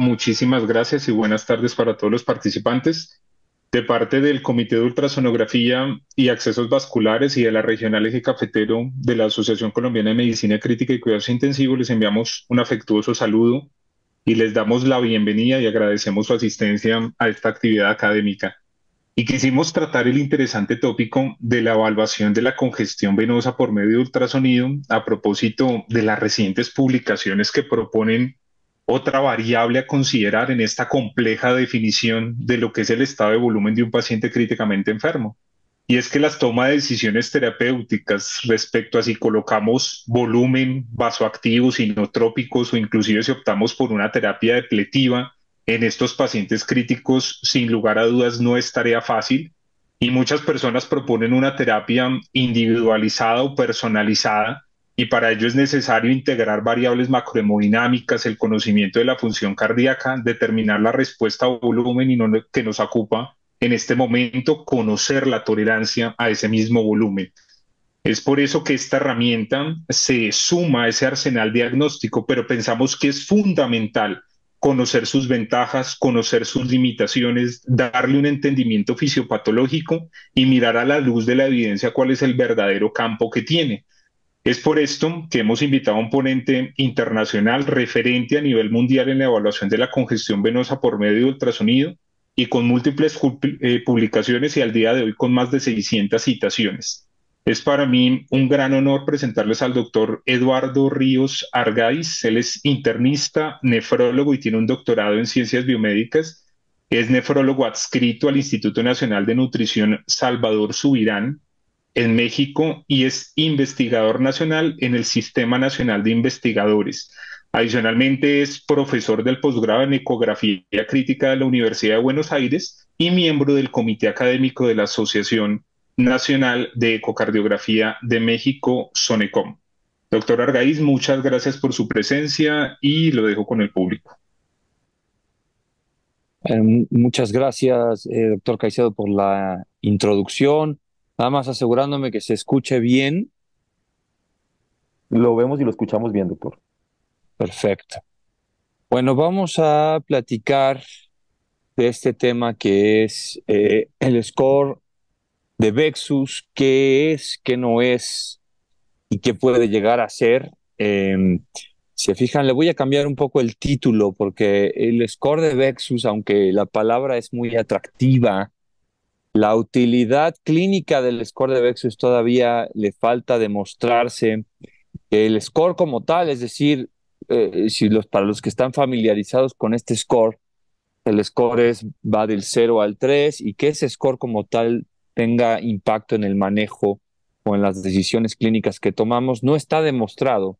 muchísimas gracias y buenas tardes para todos los participantes. De parte del Comité de Ultrasonografía y Accesos Vasculares y de la Regional Eje Cafetero de la Asociación Colombiana de Medicina Crítica y Cuidados Intensivos, les enviamos un afectuoso saludo y les damos la bienvenida y agradecemos su asistencia a esta actividad académica. Y quisimos tratar el interesante tópico de la evaluación de la congestión venosa por medio de ultrasonido a propósito de las recientes publicaciones que proponen otra variable a considerar en esta compleja definición de lo que es el estado de volumen de un paciente críticamente enfermo. Y es que las tomas de decisiones terapéuticas respecto a si colocamos volumen, vasoactivo, sinotrópicos o inclusive si optamos por una terapia depletiva en estos pacientes críticos, sin lugar a dudas no es tarea fácil. Y muchas personas proponen una terapia individualizada o personalizada y para ello es necesario integrar variables macrohemodinámicas, el conocimiento de la función cardíaca, determinar la respuesta o volumen y que nos ocupa en este momento, conocer la tolerancia a ese mismo volumen. Es por eso que esta herramienta se suma a ese arsenal diagnóstico, pero pensamos que es fundamental conocer sus ventajas, conocer sus limitaciones, darle un entendimiento fisiopatológico y mirar a la luz de la evidencia cuál es el verdadero campo que tiene. Es por esto que hemos invitado a un ponente internacional referente a nivel mundial en la evaluación de la congestión venosa por medio de ultrasonido y con múltiples eh, publicaciones y al día de hoy con más de 600 citaciones. Es para mí un gran honor presentarles al doctor Eduardo Ríos Argáiz. Él es internista, nefrólogo y tiene un doctorado en ciencias biomédicas. Es nefrólogo adscrito al Instituto Nacional de Nutrición Salvador Subirán, en México y es investigador nacional en el Sistema Nacional de Investigadores. Adicionalmente es profesor del posgrado en Ecografía Crítica de la Universidad de Buenos Aires y miembro del Comité Académico de la Asociación Nacional de Ecocardiografía de México, SONECOM. Doctor argaiz muchas gracias por su presencia y lo dejo con el público. Eh, muchas gracias, eh, doctor Caicedo, por la introducción nada más asegurándome que se escuche bien. Lo vemos y lo escuchamos bien, doctor. Perfecto. Bueno, vamos a platicar de este tema que es eh, el score de Vexus, qué es, qué no es y qué puede llegar a ser. Em, si se fijan, le voy a cambiar un poco el título porque el score de Vexus, aunque la palabra es muy atractiva, la utilidad clínica del score de Vexus todavía le falta demostrarse. El score como tal, es decir, eh, si los, para los que están familiarizados con este score, el score es, va del 0 al 3 y que ese score como tal tenga impacto en el manejo o en las decisiones clínicas que tomamos, no está demostrado.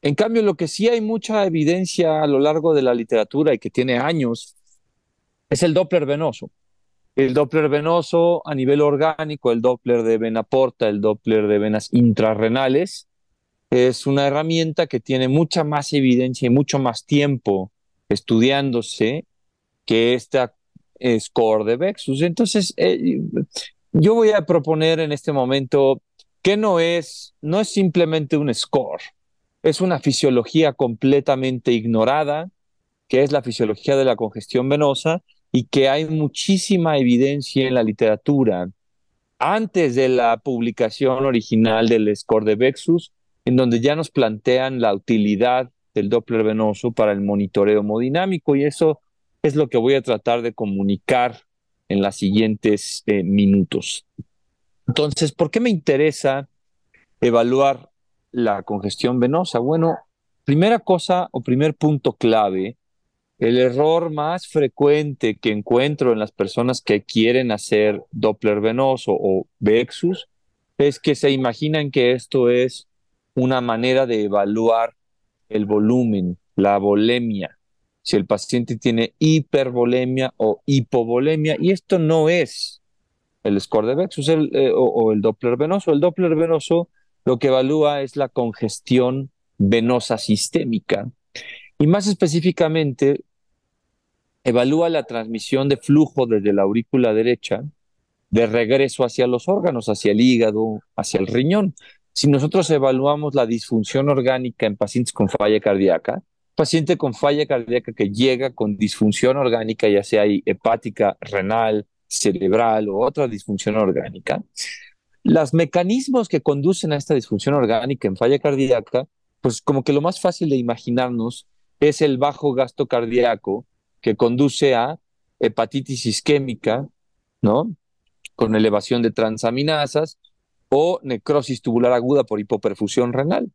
En cambio, lo que sí hay mucha evidencia a lo largo de la literatura y que tiene años es el Doppler venoso el Doppler venoso a nivel orgánico, el Doppler de vena porta, el Doppler de venas intrarrenales, es una herramienta que tiene mucha más evidencia y mucho más tiempo estudiándose que esta score de Vexus. Entonces, eh, yo voy a proponer en este momento que no es, no es simplemente un score, es una fisiología completamente ignorada, que es la fisiología de la congestión venosa, y que hay muchísima evidencia en la literatura antes de la publicación original del score de Vexus, en donde ya nos plantean la utilidad del Doppler venoso para el monitoreo hemodinámico y eso es lo que voy a tratar de comunicar en los siguientes eh, minutos. Entonces, ¿por qué me interesa evaluar la congestión venosa? Bueno, primera cosa o primer punto clave el error más frecuente que encuentro en las personas que quieren hacer Doppler venoso o Vexus es que se imaginan que esto es una manera de evaluar el volumen, la volemia, si el paciente tiene hipervolemia o hipovolemia, y esto no es el score de Vexus eh, o el Doppler venoso. El Doppler venoso lo que evalúa es la congestión venosa sistémica. Y más específicamente, evalúa la transmisión de flujo desde la aurícula derecha de regreso hacia los órganos, hacia el hígado, hacia el riñón. Si nosotros evaluamos la disfunción orgánica en pacientes con falla cardíaca, paciente con falla cardíaca que llega con disfunción orgánica, ya sea hepática, renal, cerebral o otra disfunción orgánica, los mecanismos que conducen a esta disfunción orgánica en falla cardíaca, pues como que lo más fácil de imaginarnos es el bajo gasto cardíaco que conduce a hepatitis isquémica, ¿no? Con elevación de transaminasas o necrosis tubular aguda por hipoperfusión renal.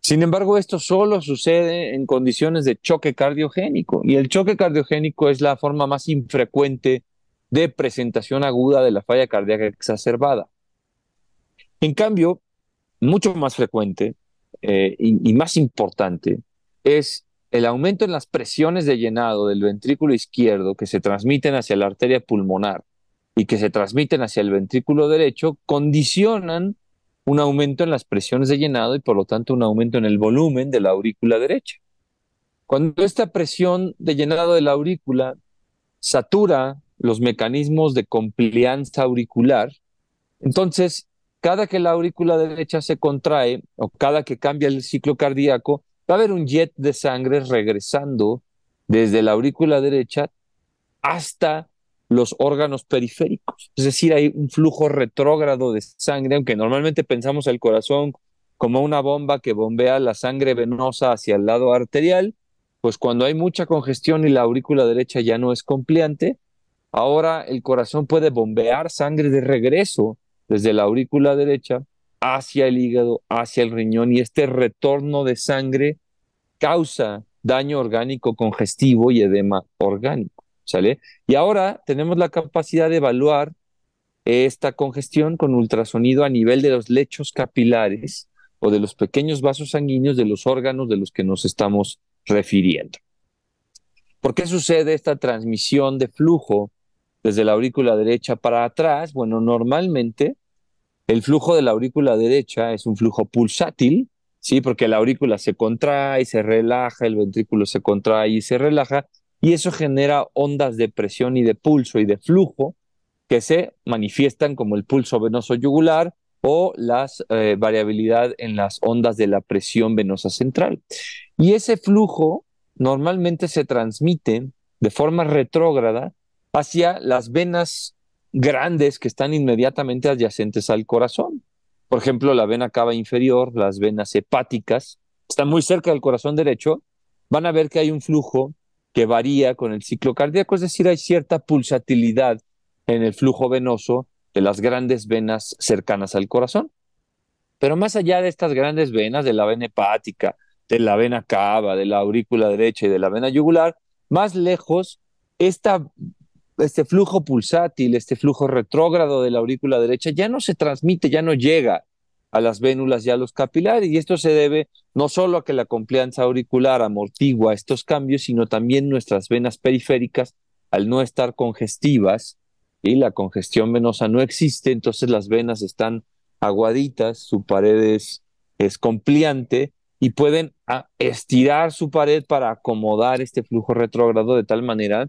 Sin embargo, esto solo sucede en condiciones de choque cardiogénico y el choque cardiogénico es la forma más infrecuente de presentación aguda de la falla cardíaca exacerbada. En cambio, mucho más frecuente eh, y más importante es el aumento en las presiones de llenado del ventrículo izquierdo que se transmiten hacia la arteria pulmonar y que se transmiten hacia el ventrículo derecho condicionan un aumento en las presiones de llenado y por lo tanto un aumento en el volumen de la aurícula derecha. Cuando esta presión de llenado de la aurícula satura los mecanismos de complianza auricular, entonces cada que la aurícula derecha se contrae o cada que cambia el ciclo cardíaco, Va a haber un jet de sangre regresando desde la aurícula derecha hasta los órganos periféricos. Es decir, hay un flujo retrógrado de sangre, aunque normalmente pensamos el corazón como una bomba que bombea la sangre venosa hacia el lado arterial, pues cuando hay mucha congestión y la aurícula derecha ya no es compliante, ahora el corazón puede bombear sangre de regreso desde la aurícula derecha hacia el hígado, hacia el riñón y este retorno de sangre causa daño orgánico congestivo y edema orgánico, ¿sale? Y ahora tenemos la capacidad de evaluar esta congestión con ultrasonido a nivel de los lechos capilares o de los pequeños vasos sanguíneos de los órganos de los que nos estamos refiriendo. ¿Por qué sucede esta transmisión de flujo desde la aurícula derecha para atrás? Bueno, normalmente el flujo de la aurícula derecha es un flujo pulsátil, ¿sí? Porque la aurícula se contrae, se relaja, el ventrículo se contrae y se relaja, y eso genera ondas de presión y de pulso y de flujo que se manifiestan como el pulso venoso yugular o la eh, variabilidad en las ondas de la presión venosa central. Y ese flujo normalmente se transmite de forma retrógrada hacia las venas grandes que están inmediatamente adyacentes al corazón. Por ejemplo, la vena cava inferior, las venas hepáticas, están muy cerca del corazón derecho, van a ver que hay un flujo que varía con el ciclo cardíaco, es decir, hay cierta pulsatilidad en el flujo venoso de las grandes venas cercanas al corazón. Pero más allá de estas grandes venas, de la vena hepática, de la vena cava, de la aurícula derecha y de la vena yugular, más lejos, esta este flujo pulsátil, este flujo retrógrado de la aurícula derecha ya no se transmite, ya no llega a las vénulas y a los capilares. Y esto se debe no solo a que la complianza auricular amortigua estos cambios, sino también nuestras venas periféricas, al no estar congestivas y la congestión venosa no existe, entonces las venas están aguaditas, su pared es, es compliante y pueden ah, estirar su pared para acomodar este flujo retrógrado de tal manera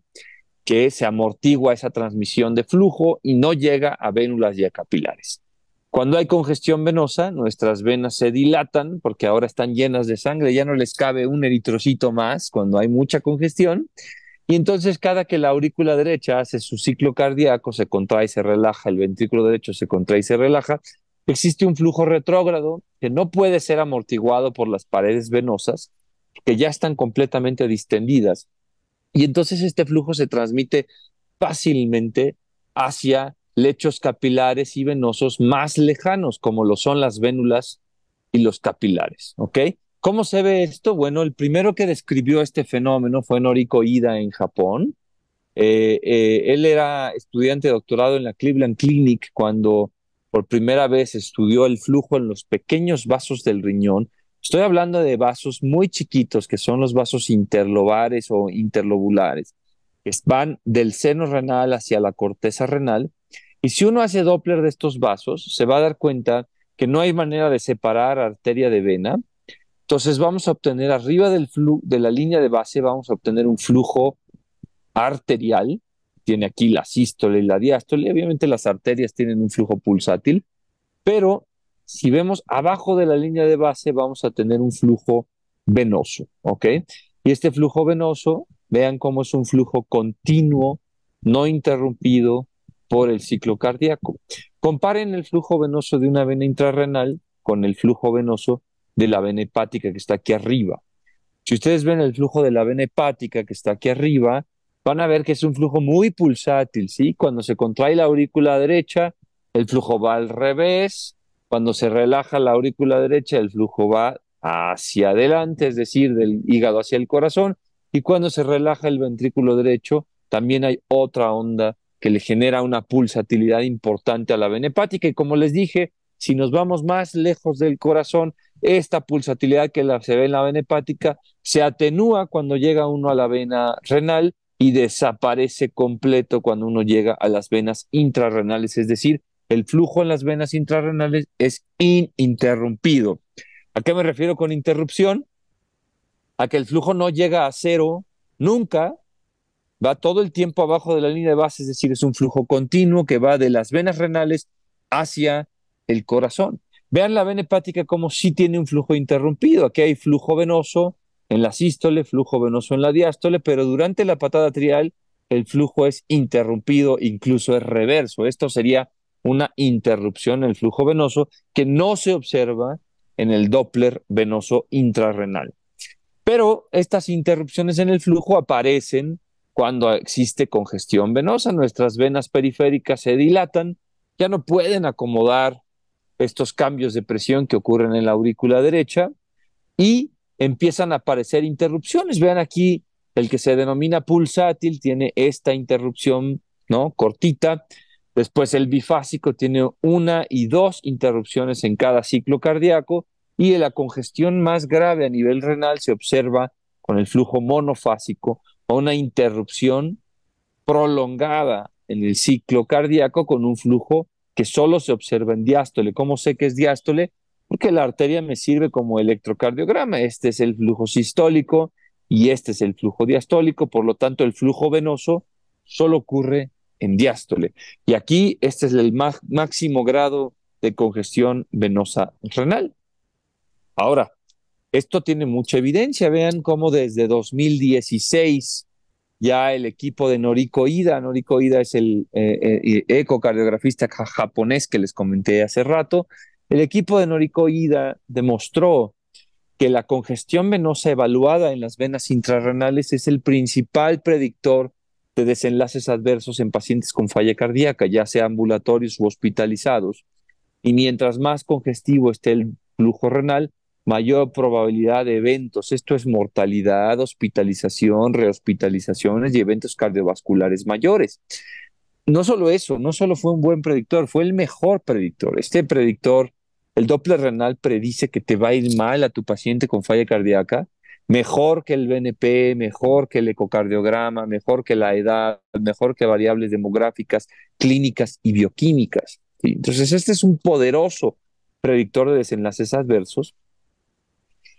que se amortigua esa transmisión de flujo y no llega a vénulas y a capilares. Cuando hay congestión venosa, nuestras venas se dilatan porque ahora están llenas de sangre, ya no les cabe un eritrocito más cuando hay mucha congestión. Y entonces cada que la aurícula derecha hace su ciclo cardíaco, se contrae y se relaja, el ventrículo derecho se contrae y se relaja, existe un flujo retrógrado que no puede ser amortiguado por las paredes venosas, que ya están completamente distendidas y entonces este flujo se transmite fácilmente hacia lechos capilares y venosos más lejanos, como lo son las vénulas y los capilares. ¿Ok? ¿Cómo se ve esto? Bueno, el primero que describió este fenómeno fue Noriko Ida en Japón. Eh, eh, él era estudiante de doctorado en la Cleveland Clinic cuando por primera vez estudió el flujo en los pequeños vasos del riñón Estoy hablando de vasos muy chiquitos, que son los vasos interlobares o interlobulares, que van del seno renal hacia la corteza renal. Y si uno hace Doppler de estos vasos, se va a dar cuenta que no hay manera de separar arteria de vena. Entonces vamos a obtener arriba del de la línea de base, vamos a obtener un flujo arterial. Tiene aquí la sístole y la diástole. Obviamente las arterias tienen un flujo pulsátil, pero si vemos abajo de la línea de base, vamos a tener un flujo venoso, Y este flujo venoso, vean cómo es un flujo continuo, no interrumpido por el ciclo cardíaco. Comparen el flujo venoso de una vena intrarrenal con el flujo venoso de la vena hepática que está aquí arriba. Si ustedes ven el flujo de la vena hepática que está aquí arriba, van a ver que es un flujo muy pulsátil, Cuando se contrae la aurícula derecha, el flujo va al revés, cuando se relaja la aurícula derecha, el flujo va hacia adelante, es decir, del hígado hacia el corazón, y cuando se relaja el ventrículo derecho, también hay otra onda que le genera una pulsatilidad importante a la vena hepática. Y como les dije, si nos vamos más lejos del corazón, esta pulsatilidad que la, se ve en la vena hepática se atenúa cuando llega uno a la vena renal y desaparece completo cuando uno llega a las venas intrarrenales, es decir, el flujo en las venas intrarrenales es ininterrumpido. ¿A qué me refiero con interrupción? A que el flujo no llega a cero nunca, va todo el tiempo abajo de la línea de base, es decir, es un flujo continuo que va de las venas renales hacia el corazón. Vean la vena hepática como si tiene un flujo interrumpido. Aquí hay flujo venoso en la sístole, flujo venoso en la diástole, pero durante la patada atrial el flujo es interrumpido, incluso es reverso. Esto sería una interrupción en el flujo venoso que no se observa en el Doppler venoso intrarrenal. Pero estas interrupciones en el flujo aparecen cuando existe congestión venosa, nuestras venas periféricas se dilatan, ya no pueden acomodar estos cambios de presión que ocurren en la aurícula derecha y empiezan a aparecer interrupciones. Vean aquí, el que se denomina pulsátil tiene esta interrupción, ¿no? Cortita. Después el bifásico tiene una y dos interrupciones en cada ciclo cardíaco y la congestión más grave a nivel renal se observa con el flujo monofásico o una interrupción prolongada en el ciclo cardíaco con un flujo que solo se observa en diástole. ¿Cómo sé que es diástole? Porque la arteria me sirve como electrocardiograma. Este es el flujo sistólico y este es el flujo diastólico. Por lo tanto, el flujo venoso solo ocurre en diástole. Y aquí este es el máximo grado de congestión venosa renal. Ahora, esto tiene mucha evidencia. Vean cómo desde 2016 ya el equipo de Noriko Ida, Noriko Ida es el eh, eh, ecocardiografista japonés que les comenté hace rato, el equipo de Noriko Ida demostró que la congestión venosa evaluada en las venas intrarrenales es el principal predictor de desenlaces adversos en pacientes con falla cardíaca, ya sea ambulatorios o hospitalizados. Y mientras más congestivo esté el flujo renal, mayor probabilidad de eventos. Esto es mortalidad, hospitalización, rehospitalizaciones y eventos cardiovasculares mayores. No solo eso, no solo fue un buen predictor, fue el mejor predictor. Este predictor, el Doppler renal predice que te va a ir mal a tu paciente con falla cardíaca mejor que el BNP, mejor que el ecocardiograma, mejor que la edad, mejor que variables demográficas, clínicas y bioquímicas. Entonces, este es un poderoso predictor de desenlaces adversos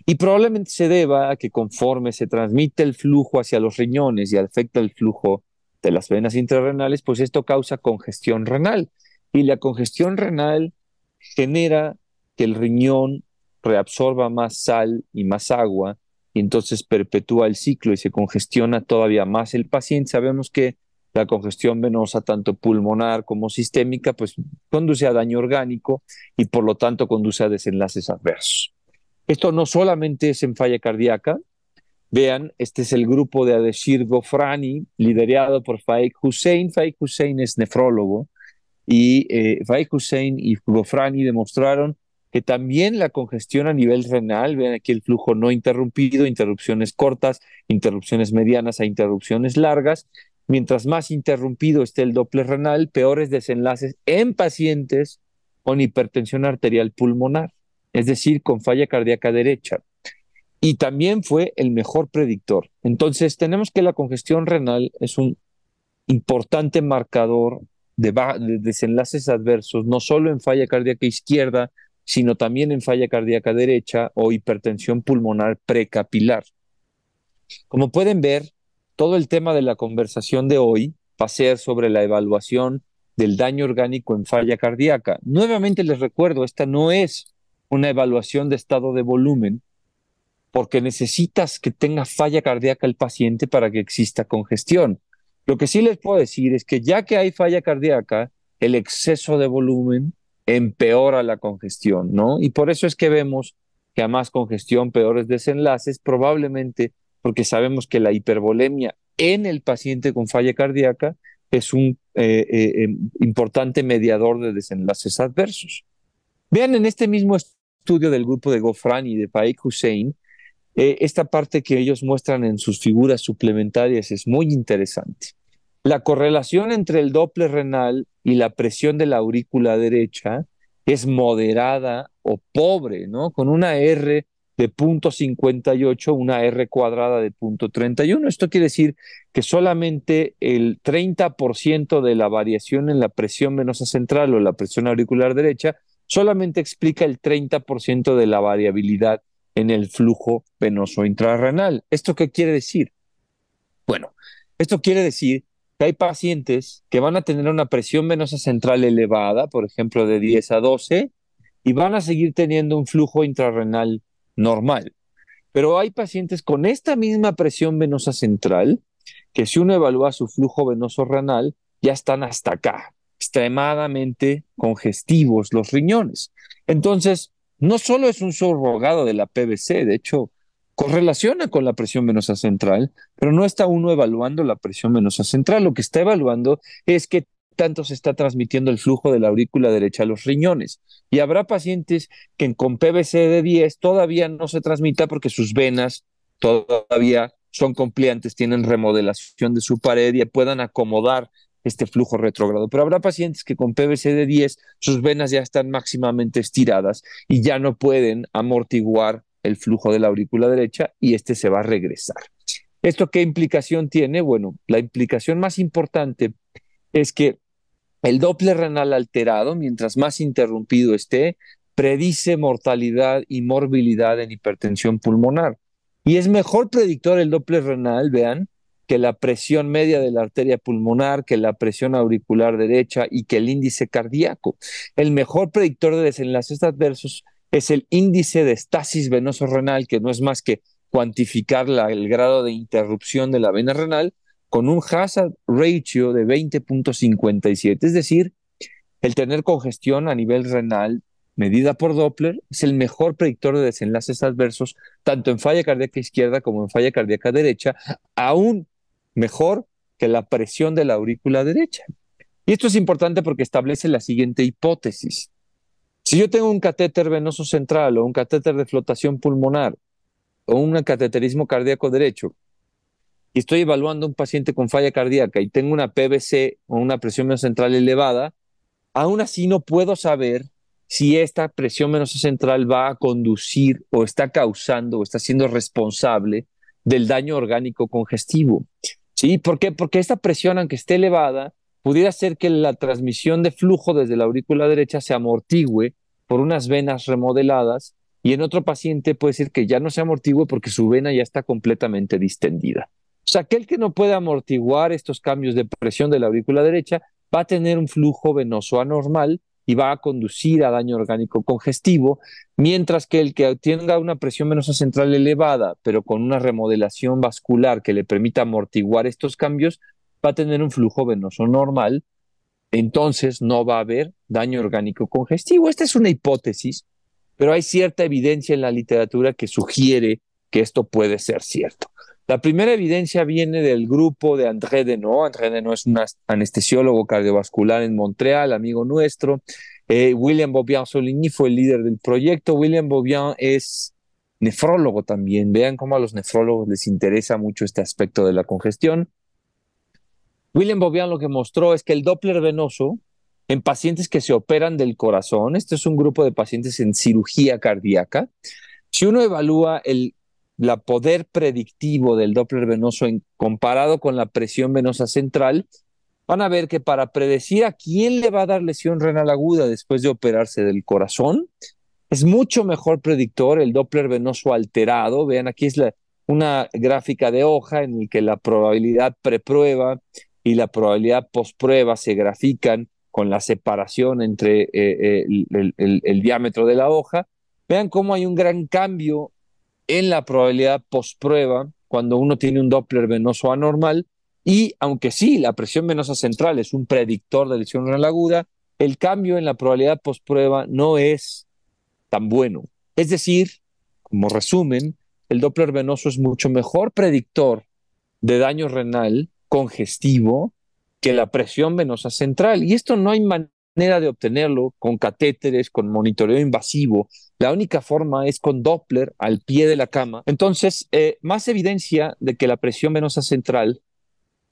y probablemente se deba a que conforme se transmite el flujo hacia los riñones y afecta el flujo de las venas intrarrenales, pues esto causa congestión renal. Y la congestión renal genera que el riñón reabsorba más sal y más agua y entonces perpetúa el ciclo y se congestiona todavía más el paciente. Sabemos que la congestión venosa, tanto pulmonar como sistémica, pues conduce a daño orgánico y por lo tanto conduce a desenlaces adversos. Esto no solamente es en falla cardíaca. Vean, este es el grupo de Adeshir Gofrani, liderado por Faik Hussein. Faik Hussein es nefrólogo y eh, Faik Hussein y Gofrani demostraron también la congestión a nivel renal, vean aquí el flujo no interrumpido, interrupciones cortas, interrupciones medianas a e interrupciones largas. Mientras más interrumpido esté el doble renal, peores desenlaces en pacientes con hipertensión arterial pulmonar, es decir, con falla cardíaca derecha. Y también fue el mejor predictor. Entonces, tenemos que la congestión renal es un importante marcador de desenlaces adversos, no solo en falla cardíaca izquierda, sino también en falla cardíaca derecha o hipertensión pulmonar precapilar. Como pueden ver, todo el tema de la conversación de hoy va a ser sobre la evaluación del daño orgánico en falla cardíaca. Nuevamente les recuerdo, esta no es una evaluación de estado de volumen, porque necesitas que tenga falla cardíaca el paciente para que exista congestión. Lo que sí les puedo decir es que ya que hay falla cardíaca, el exceso de volumen empeora la congestión, ¿no? Y por eso es que vemos que a más congestión, peores desenlaces, probablemente porque sabemos que la hipervolemia en el paciente con falla cardíaca es un eh, eh, eh, importante mediador de desenlaces adversos. Vean en este mismo estudio del grupo de Gofran y de Paik Hussein, esta parte que ellos muestran en sus figuras suplementarias es muy interesante. La correlación entre el doble renal y la presión de la aurícula derecha es moderada o pobre, ¿no? Con una R de punto 58, una R cuadrada de 0.31. Esto quiere decir que solamente el 30% de la variación en la presión venosa central o la presión auricular derecha solamente explica el 30% de la variabilidad en el flujo venoso intrarrenal. ¿Esto qué quiere decir? Bueno, esto quiere decir que hay pacientes que van a tener una presión venosa central elevada, por ejemplo, de 10 a 12, y van a seguir teniendo un flujo intrarrenal normal. Pero hay pacientes con esta misma presión venosa central, que si uno evalúa su flujo venoso renal, ya están hasta acá, extremadamente congestivos los riñones. Entonces, no solo es un subrogado de la PVC, de hecho, correlaciona con la presión venosa central, pero no está uno evaluando la presión venosa central. Lo que está evaluando es que tanto se está transmitiendo el flujo de la aurícula derecha a los riñones. Y habrá pacientes que con PVC de 10 todavía no se transmita porque sus venas todavía son compliantes, tienen remodelación de su pared y puedan acomodar este flujo retrógrado. Pero habrá pacientes que con PVC de 10 sus venas ya están máximamente estiradas y ya no pueden amortiguar el flujo de la aurícula derecha y este se va a regresar. ¿Esto qué implicación tiene? Bueno, la implicación más importante es que el doble renal alterado, mientras más interrumpido esté, predice mortalidad y morbilidad en hipertensión pulmonar. Y es mejor predictor el doble renal, vean, que la presión media de la arteria pulmonar, que la presión auricular derecha y que el índice cardíaco. El mejor predictor de desenlaces adversos es el índice de estasis venoso renal, que no es más que cuantificar el grado de interrupción de la vena renal con un hazard ratio de 20.57. Es decir, el tener congestión a nivel renal medida por Doppler es el mejor predictor de desenlaces adversos, tanto en falla cardíaca izquierda como en falla cardíaca derecha, aún mejor que la presión de la aurícula derecha. Y esto es importante porque establece la siguiente hipótesis. Si yo tengo un catéter venoso central o un catéter de flotación pulmonar o un cateterismo cardíaco derecho y estoy evaluando un paciente con falla cardíaca y tengo una PVC o una presión venosa central elevada, aún así no puedo saber si esta presión venosa central va a conducir o está causando o está siendo responsable del daño orgánico congestivo. ¿Sí? ¿Por qué? Porque esta presión, aunque esté elevada, pudiera ser que la transmisión de flujo desde la aurícula derecha se amortigüe por unas venas remodeladas y en otro paciente puede ser que ya no se amortigüe porque su vena ya está completamente distendida. O sea, aquel que no puede amortiguar estos cambios de presión de la aurícula derecha va a tener un flujo venoso anormal y va a conducir a daño orgánico congestivo, mientras que el que tenga una presión venosa central elevada, pero con una remodelación vascular que le permita amortiguar estos cambios, va a tener un flujo venoso normal, entonces no va a haber daño orgánico congestivo. Esta es una hipótesis, pero hay cierta evidencia en la literatura que sugiere que esto puede ser cierto. La primera evidencia viene del grupo de André Denot. André Denot es un anestesiólogo cardiovascular en Montreal, amigo nuestro. Eh, William Bobian Soligny fue el líder del proyecto. William Bobian es nefrólogo también. Vean cómo a los nefrólogos les interesa mucho este aspecto de la congestión. William Bobian lo que mostró es que el Doppler venoso en pacientes que se operan del corazón, este es un grupo de pacientes en cirugía cardíaca, si uno evalúa el la poder predictivo del Doppler venoso en, comparado con la presión venosa central, van a ver que para predecir a quién le va a dar lesión renal aguda después de operarse del corazón, es mucho mejor predictor el Doppler venoso alterado. Vean, aquí es una gráfica de hoja en la que la probabilidad preprueba y la probabilidad post se grafican con la separación entre eh, eh, el, diámetro de la hoja, vean cómo hay un gran cambio en la probabilidad post cuando uno tiene un Doppler venoso anormal y aunque sí, la presión venosa central es un predictor de lesión renal aguda, el cambio en la probabilidad post no es tan bueno. Es decir, como resumen, el Doppler venoso es mucho mejor predictor de daño renal congestivo que la presión venosa central. Y esto no hay manera de obtenerlo con catéteres, con monitoreo invasivo. La única forma es con Doppler al pie de la cama. Entonces, eh, más evidencia de que la presión venosa central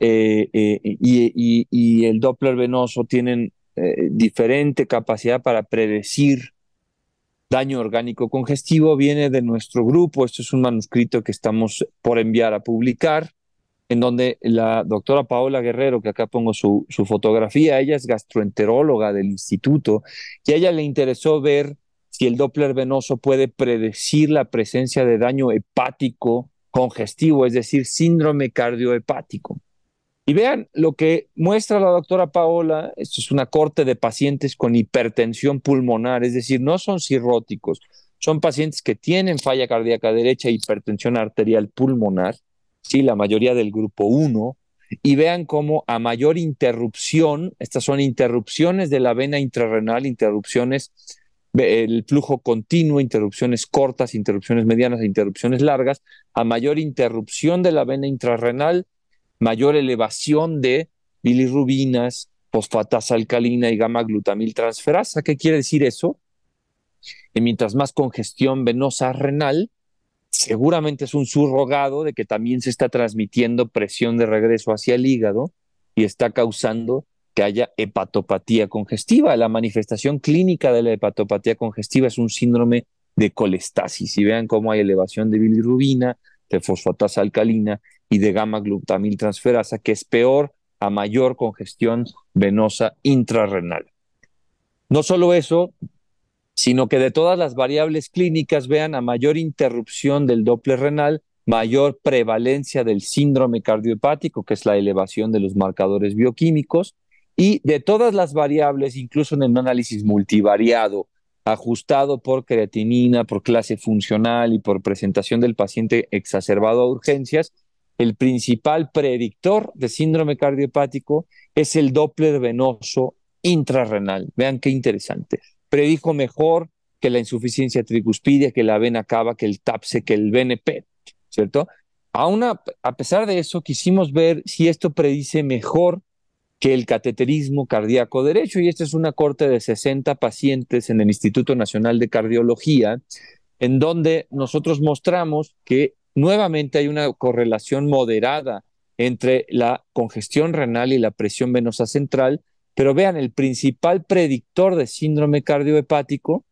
eh, eh, y, y, el Doppler venoso tienen diferente capacidad para predecir daño orgánico congestivo viene de nuestro grupo. Esto es un manuscrito que estamos por enviar a publicar en donde la doctora Paola Guerrero, que acá pongo su, fotografía, ella es gastroenteróloga del instituto, y a ella le interesó ver si el Doppler venoso puede predecir la presencia de daño hepático congestivo, es decir, síndrome cardiohepático. Y vean lo que muestra la doctora Paola, esto es una corte de pacientes con hipertensión pulmonar, es decir, no son cirróticos, son pacientes que tienen falla cardíaca derecha e hipertensión arterial pulmonar, la mayoría del grupo 1, y vean cómo a mayor interrupción, estas son interrupciones de la vena intrarrenal, interrupciones, el flujo continuo, interrupciones cortas, interrupciones medianas, e interrupciones largas, a mayor interrupción de la vena intrarrenal, mayor elevación de bilirrubinas, fosfatasa alcalina y gamma glutamil transferasa. ¿Qué quiere decir eso? Y mientras más congestión venosa renal, seguramente es un surrogado de que también se está transmitiendo presión de regreso hacia el hígado y está causando que haya hepatopatía congestiva. La manifestación clínica de la hepatopatía congestiva es un síndrome de colestasis. Y vean cómo hay elevación de bilirrubina, de fosfatasa alcalina y de gamma glutamil transferasa, que es peor a mayor congestión venosa intrarrenal. No solo eso, sino que de todas las variables clínicas vean a mayor interrupción del Doppler renal, mayor prevalencia del síndrome cardiohepático, que es la elevación de los marcadores bioquímicos, y de todas las variables, incluso en el análisis multivariado, ajustado por creatinina, por clase funcional y por presentación del paciente exacerbado a urgencias, el principal predictor de síndrome cardiopático es el Doppler venoso intrarrenal. Vean qué interesante predijo mejor que la insuficiencia tricuspidia, que la vena cava, que el TAPSE, que el BNP, ¿cierto? A, una, a pesar de eso, quisimos ver si esto predice mejor que el cateterismo cardíaco derecho, y esta es una corte de 60 pacientes en el Instituto Nacional de Cardiología, en donde nosotros mostramos que nuevamente hay una correlación moderada entre la congestión renal y la presión venosa central, pero vean, el principal predictor de síndrome cardiohepático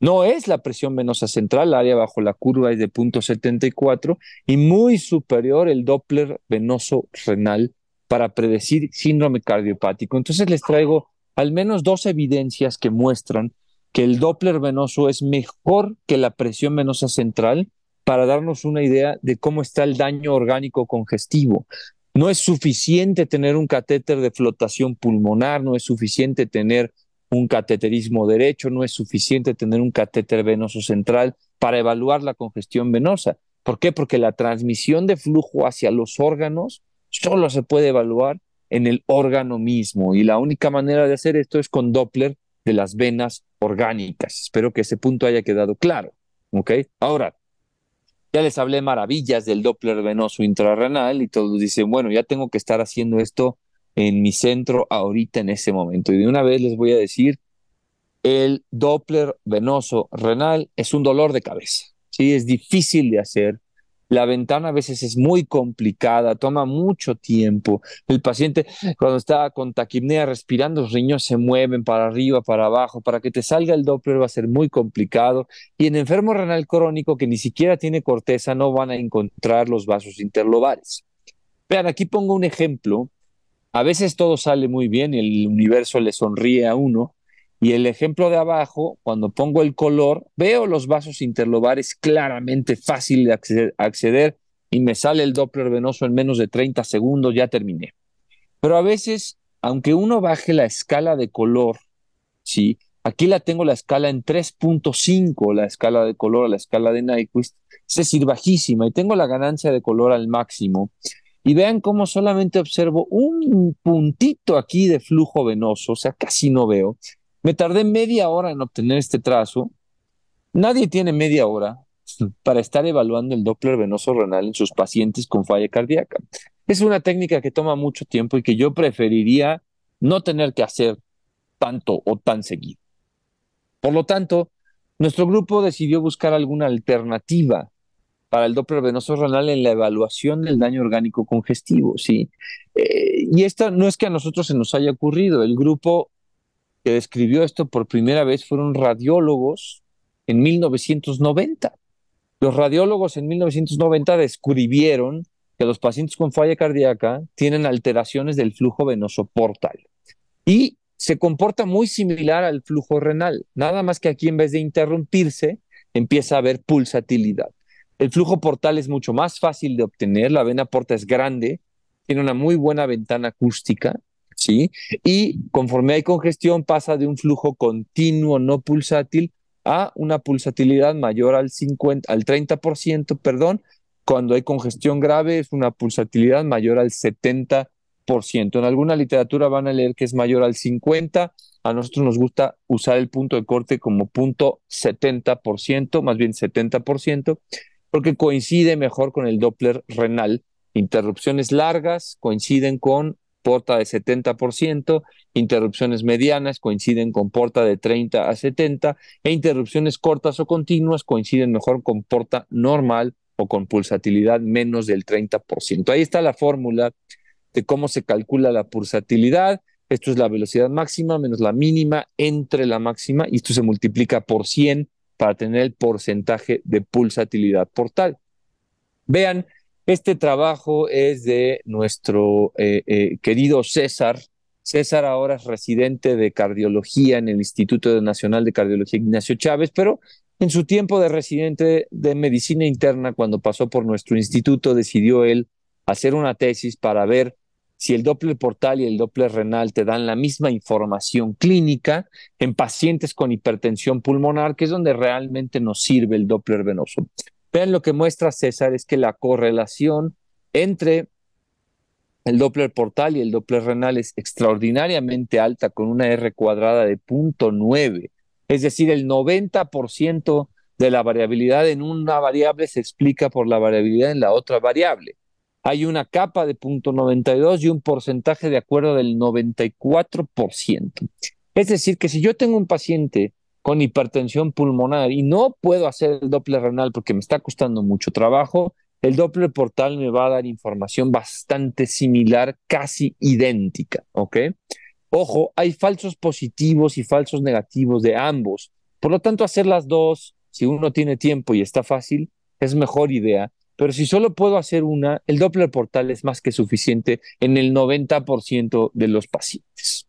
no es la presión venosa central, el área bajo la curva es de 0.74 y muy superior el Doppler venoso renal para predecir síndrome cardiohepático. Entonces les traigo al menos dos evidencias que muestran que el Doppler venoso es mejor que la presión venosa central para darnos una idea de cómo está el daño orgánico congestivo. No es suficiente tener un catéter de flotación pulmonar, no es suficiente tener un cateterismo derecho, no es suficiente tener un catéter venoso central para evaluar la congestión venosa. ¿Por qué? Porque la transmisión de flujo hacia los órganos solo se puede evaluar en el órgano mismo y la única manera de hacer esto es con Doppler de las venas orgánicas. Espero que ese punto haya quedado claro. Ahora, ya les hablé maravillas del Doppler venoso intrarrenal y todos dicen, bueno, ya tengo que estar haciendo esto en mi centro ahorita en ese momento. Y de una vez les voy a decir, el Doppler venoso renal es un dolor de cabeza, ¿sí? Es difícil de hacer, la ventana a veces es muy complicada, toma mucho tiempo. El paciente cuando está con taquipnea respirando, los riñones se mueven para arriba, para abajo. Para que te salga el Doppler va a ser muy complicado. Y en enfermo renal crónico que ni siquiera tiene corteza, no van a encontrar los vasos interlobares. Vean, aquí pongo un ejemplo. A veces todo sale muy bien, el universo le sonríe a uno, y el ejemplo de abajo, cuando pongo el color, veo los vasos interlobares claramente fácil de acceder, y me sale el Doppler venoso en menos de 30 segundos, ya terminé. Pero a veces, aunque uno baje la escala de color, ¿sí? Aquí la tengo la escala en 3.5, la escala de color, a la escala de Nyquist, es decir, bajísima, y tengo la ganancia de color al máximo. Y vean cómo solamente observo un puntito aquí de flujo venoso, o sea, casi no veo me tardé media hora en obtener este trazo. Nadie tiene media hora para estar evaluando el Doppler venoso renal en sus pacientes con falla cardíaca. Es una técnica que toma mucho tiempo y que yo preferiría no tener que hacer tanto o tan seguido. Por lo tanto, nuestro grupo decidió buscar alguna alternativa para el Doppler venoso renal en la evaluación del daño orgánico congestivo, ¿sí? Eh, y esta no es que a nosotros se nos haya ocurrido, el grupo que describió esto por primera vez fueron radiólogos en 1990. Los radiólogos en 1990 describieron que los pacientes con falla cardíaca tienen alteraciones del flujo venoso portal y se comporta muy similar al flujo renal, nada más que aquí en vez de interrumpirse empieza a haber pulsatilidad. El flujo portal es mucho más fácil de obtener, la vena porta es grande, tiene una muy buena ventana acústica ¿sí? Y conforme hay congestión pasa de un flujo continuo no pulsátil a una pulsatilidad mayor al, 50, al 30%, perdón. Cuando hay congestión grave es una pulsatilidad mayor al 70%. En alguna literatura van a leer que es mayor al 50%. A nosotros nos gusta usar el punto de corte como punto 70%, más bien 70%, porque coincide mejor con el Doppler renal. Interrupciones largas coinciden con porta de 70%, interrupciones medianas coinciden con porta de 30 a 70 e interrupciones cortas o continuas coinciden mejor con porta normal o con pulsatilidad menos del 30%. Ahí está la fórmula de cómo se calcula la pulsatilidad. Esto es la velocidad máxima menos la mínima entre la máxima y esto se multiplica por 100 para tener el porcentaje de pulsatilidad portal. Vean este trabajo es de nuestro eh, eh, querido César. César ahora es residente de cardiología en el Instituto Nacional de Cardiología Ignacio Chávez, pero en su tiempo de residente de medicina interna, cuando pasó por nuestro instituto, decidió él hacer una tesis para ver si el Doppler portal y el Doppler renal te dan la misma información clínica en pacientes con hipertensión pulmonar, que es donde realmente nos sirve el Doppler venoso. Vean lo que muestra César es que la correlación entre el Doppler portal y el Doppler renal es extraordinariamente alta con una R cuadrada de 0.9. Es decir, el 90% de la variabilidad en una variable se explica por la variabilidad en la otra variable. Hay una capa de 0.92 y un porcentaje de acuerdo del 94%. Es decir, que si yo tengo un paciente con hipertensión pulmonar y no puedo hacer el Doppler renal porque me está costando mucho trabajo, el Doppler portal me va a dar información bastante similar, casi idéntica, ¿ok? Ojo, hay falsos positivos y falsos negativos de ambos. Por lo tanto, hacer las dos, si uno tiene tiempo y está fácil, es mejor idea. Pero si solo puedo hacer una, el Doppler portal es más que suficiente en el 90% de los pacientes.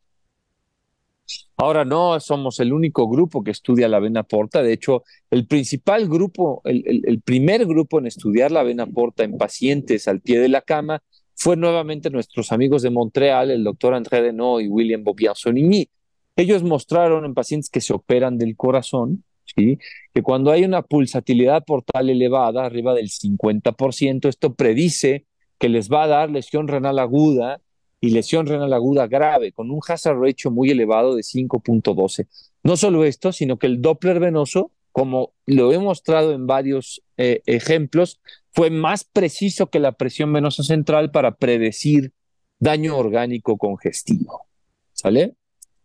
Ahora no somos el único grupo que estudia la vena porta. De hecho, el principal grupo, el, primer grupo en estudiar la vena porta en pacientes al pie de la cama fue nuevamente nuestros amigos de Montreal, el doctor André Denot y William y Sonigny. Ellos mostraron en pacientes que se operan del corazón, que cuando hay una pulsatilidad portal elevada, arriba del 50%, esto predice que les va a dar lesión renal aguda y lesión renal aguda grave, con un hazard hecho muy elevado de 5.12. No solo esto, sino que el Doppler venoso, como lo he mostrado en varios eh, ejemplos, fue más preciso que la presión venosa central para predecir daño orgánico congestivo. ¿Sale?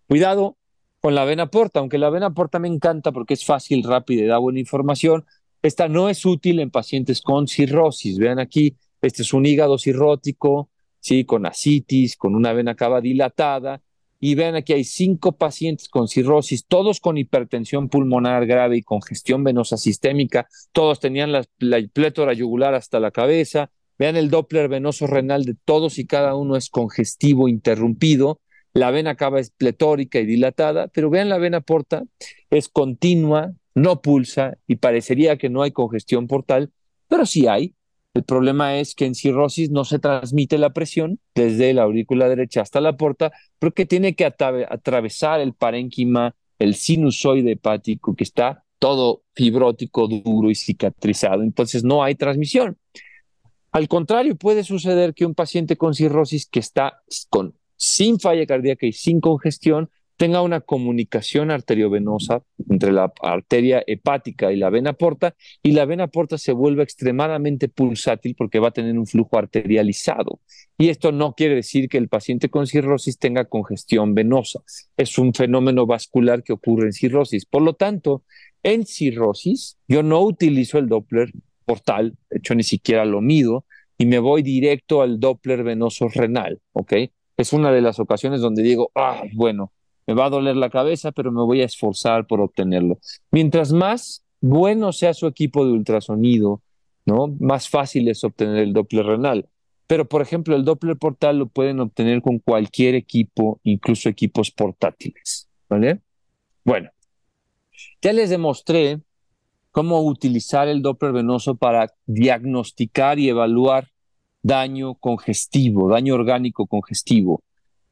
Cuidado con la vena porta, aunque la vena porta me encanta porque es fácil, rápida y da buena información, esta no es útil en pacientes con cirrosis. Vean aquí, este es un hígado cirrótico, ¿sí? con ascitis, con una vena cava dilatada, y vean aquí hay cinco pacientes con cirrosis, todos con hipertensión pulmonar grave y congestión venosa sistémica, todos tenían la, la plétora yugular hasta la cabeza, vean el Doppler venoso renal de todos y cada uno es congestivo, interrumpido, la vena cava es pletórica y dilatada, pero vean la vena porta, es continua, no pulsa y parecería que no hay congestión portal, pero sí hay, el problema es que en cirrosis no se transmite la presión desde la aurícula derecha hasta la porta, porque tiene que atravesar el parénquima, el sinusoide hepático que está todo fibrótico, duro y cicatrizado. Entonces no hay transmisión. Al contrario, puede suceder que un paciente con cirrosis que está con, sin falla cardíaca y sin congestión tenga una comunicación arteriovenosa entre la arteria hepática y la vena porta, y la vena porta se vuelve extremadamente pulsátil porque va a tener un flujo arterializado. Y esto no quiere decir que el paciente con cirrosis tenga congestión venosa. Es un fenómeno vascular que ocurre en cirrosis. Por lo tanto, en cirrosis yo no utilizo el Doppler portal, de hecho ni siquiera lo mido, y me voy directo al Doppler venoso renal, Es una de las ocasiones donde digo, ah, bueno, me va a doler la cabeza, pero me voy a esforzar por obtenerlo. Mientras más bueno sea su equipo de ultrasonido, ¿no? Más fácil es obtener el Doppler renal. Pero, por ejemplo, el Doppler portal lo pueden obtener con cualquier equipo, incluso equipos portátiles, ¿vale? Bueno, ya les demostré cómo utilizar el Doppler venoso para diagnosticar y evaluar daño congestivo, daño orgánico congestivo.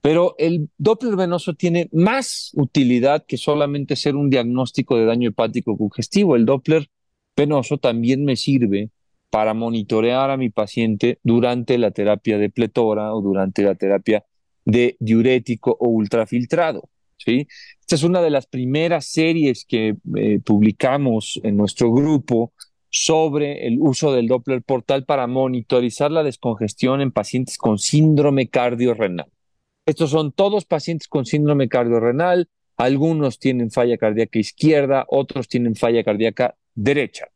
Pero el Doppler venoso tiene más utilidad que solamente ser un diagnóstico de daño hepático congestivo. El Doppler venoso también me sirve para monitorear a mi paciente durante la terapia de pletora o durante la terapia de diurético o ultrafiltrado. ¿sí? Esta es una de las primeras series que eh, publicamos en nuestro grupo sobre el uso del Doppler portal para monitorizar la descongestión en pacientes con síndrome cardiorrenal. Estos son todos pacientes con síndrome cardiorrenal, algunos tienen falla cardíaca izquierda, otros tienen falla cardíaca derecha.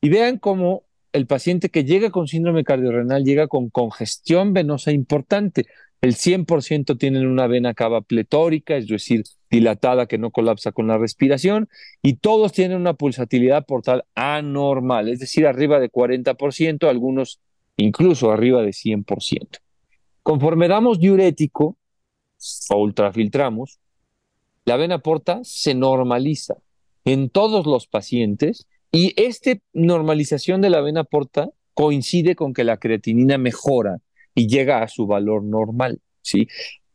Y vean cómo el paciente que llega con síndrome cardiorrenal llega con congestión venosa importante. El 100% tienen una vena cava pletórica, es decir, dilatada que no colapsa con la respiración, y todos tienen una pulsatilidad portal anormal, es decir, arriba de 40%, algunos incluso arriba de 100%. Conforme damos diurético o ultrafiltramos, la vena porta se normaliza en todos los pacientes y esta normalización de la vena porta coincide con que la creatinina mejora y llega a su valor normal, ¿sí?